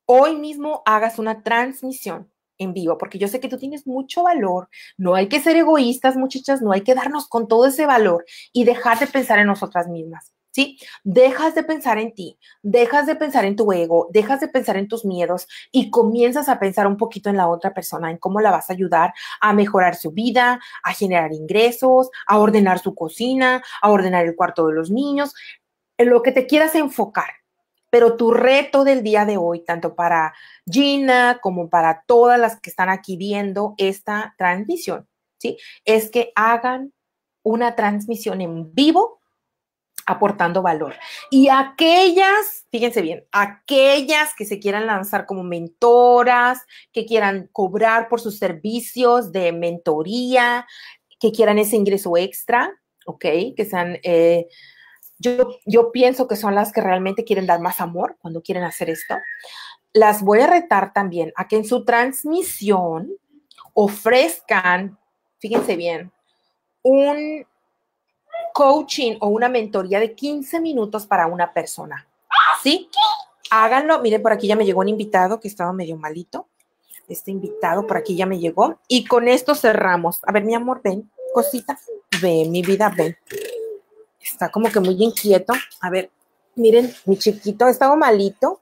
hoy mismo hagas una transmisión en vivo, porque yo sé que tú tienes mucho valor, no hay que ser egoístas, muchachas, no hay que darnos con todo ese valor y dejarte pensar en nosotras mismas. ¿sí? Dejas de pensar en ti, dejas de pensar en tu ego, dejas de pensar en tus miedos y comienzas a pensar un poquito en la otra persona, en cómo la vas a ayudar a mejorar su vida, a generar ingresos, a ordenar su cocina, a ordenar el cuarto de los niños, en lo que te quieras enfocar. Pero tu reto del día de hoy, tanto para Gina como para todas las que están aquí viendo esta transmisión, ¿sí? Es que hagan una transmisión en vivo aportando valor. Y aquellas, fíjense bien, aquellas que se quieran lanzar como mentoras, que quieran cobrar por sus servicios de mentoría, que quieran ese ingreso extra, ¿ok? Que sean... Eh, yo, yo, pienso que son las que realmente quieren dar más amor cuando quieren hacer esto. Las voy a retar también a que en su transmisión ofrezcan, fíjense bien, un, coaching o una mentoría de 15 minutos para una persona. ¿Sí? Háganlo. Miren, por aquí ya me llegó un invitado que estaba medio malito. Este invitado por aquí ya me llegó. Y con esto cerramos. A ver, mi amor, ven, cosita. Ven, mi vida, ven. Está como que muy inquieto. A ver, miren, mi chiquito ha estado malito,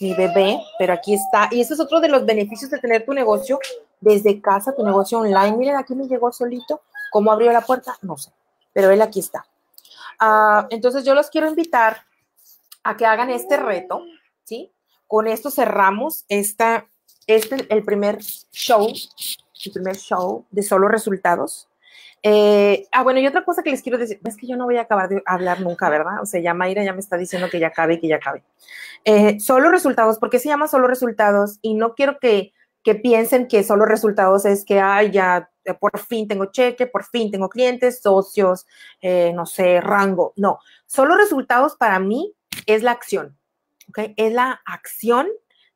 mi bebé, pero aquí está. Y ese es otro de los beneficios de tener tu negocio desde casa, tu negocio online. Miren, aquí me llegó solito. ¿Cómo abrió la puerta? No sé pero él aquí está. Ah, entonces yo los quiero invitar a que hagan este reto, ¿sí? Con esto cerramos esta, este, el primer show, el primer show de solo resultados. Eh, ah, bueno, y otra cosa que les quiero decir, es que yo no voy a acabar de hablar nunca, ¿verdad? O sea, ya Mayra ya me está diciendo que ya acabe, que ya acabe. Eh, solo resultados, ¿por qué se llama solo resultados? Y no quiero que, que piensen que solo resultados es que, ay, ya por fin tengo cheque, por fin tengo clientes, socios, eh, no sé, rango. No, solo resultados para mí es la acción, Es la acción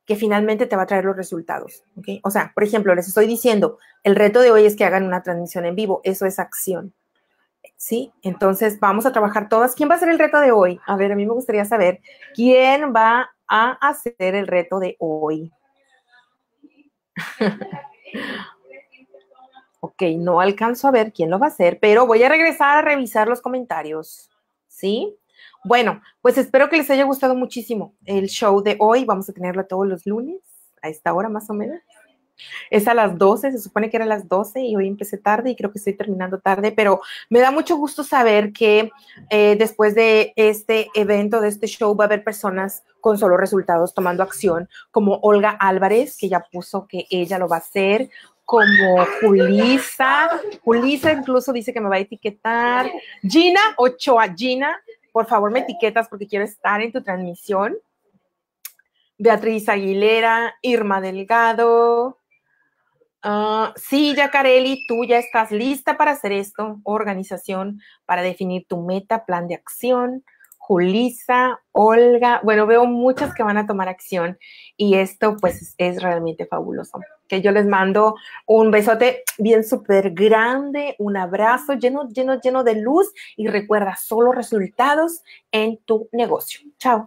que finalmente te va a traer los resultados, O sea, por ejemplo, les estoy diciendo, el reto de hoy es que hagan una transmisión en vivo, eso es acción, ¿sí? Entonces, vamos a trabajar todas. ¿Quién va a hacer el reto de hoy? A ver, a mí me gustaría saber quién va a hacer el reto de hoy. ok, no alcanzo a ver quién lo va a hacer, pero voy a regresar a revisar los comentarios, ¿sí? Bueno, pues espero que les haya gustado muchísimo el show de hoy. Vamos a tenerlo todos los lunes, a esta hora más o menos. Es a las 12, se supone que era a las 12 y hoy empecé tarde y creo que estoy terminando tarde, pero me da mucho gusto saber que eh, después de este evento, de este show, va a haber personas con solo resultados tomando acción, como Olga Álvarez, que ya puso que ella lo va a hacer, como Julisa. Julisa incluso dice que me va a etiquetar. Gina Ochoa, Gina, por favor me etiquetas porque quiero estar en tu transmisión. Beatriz Aguilera, Irma Delgado. Ah, sí, Yacarelli, tú ya estás lista para hacer esto. Organización para definir tu meta, plan de acción, Julisa, Olga, bueno, veo muchas que van a tomar acción y esto pues es, realmente fabuloso. Que yo les mando un besote bien súper grande, un abrazo lleno, lleno, lleno de luz y recuerda solo resultados en tu negocio. Chao.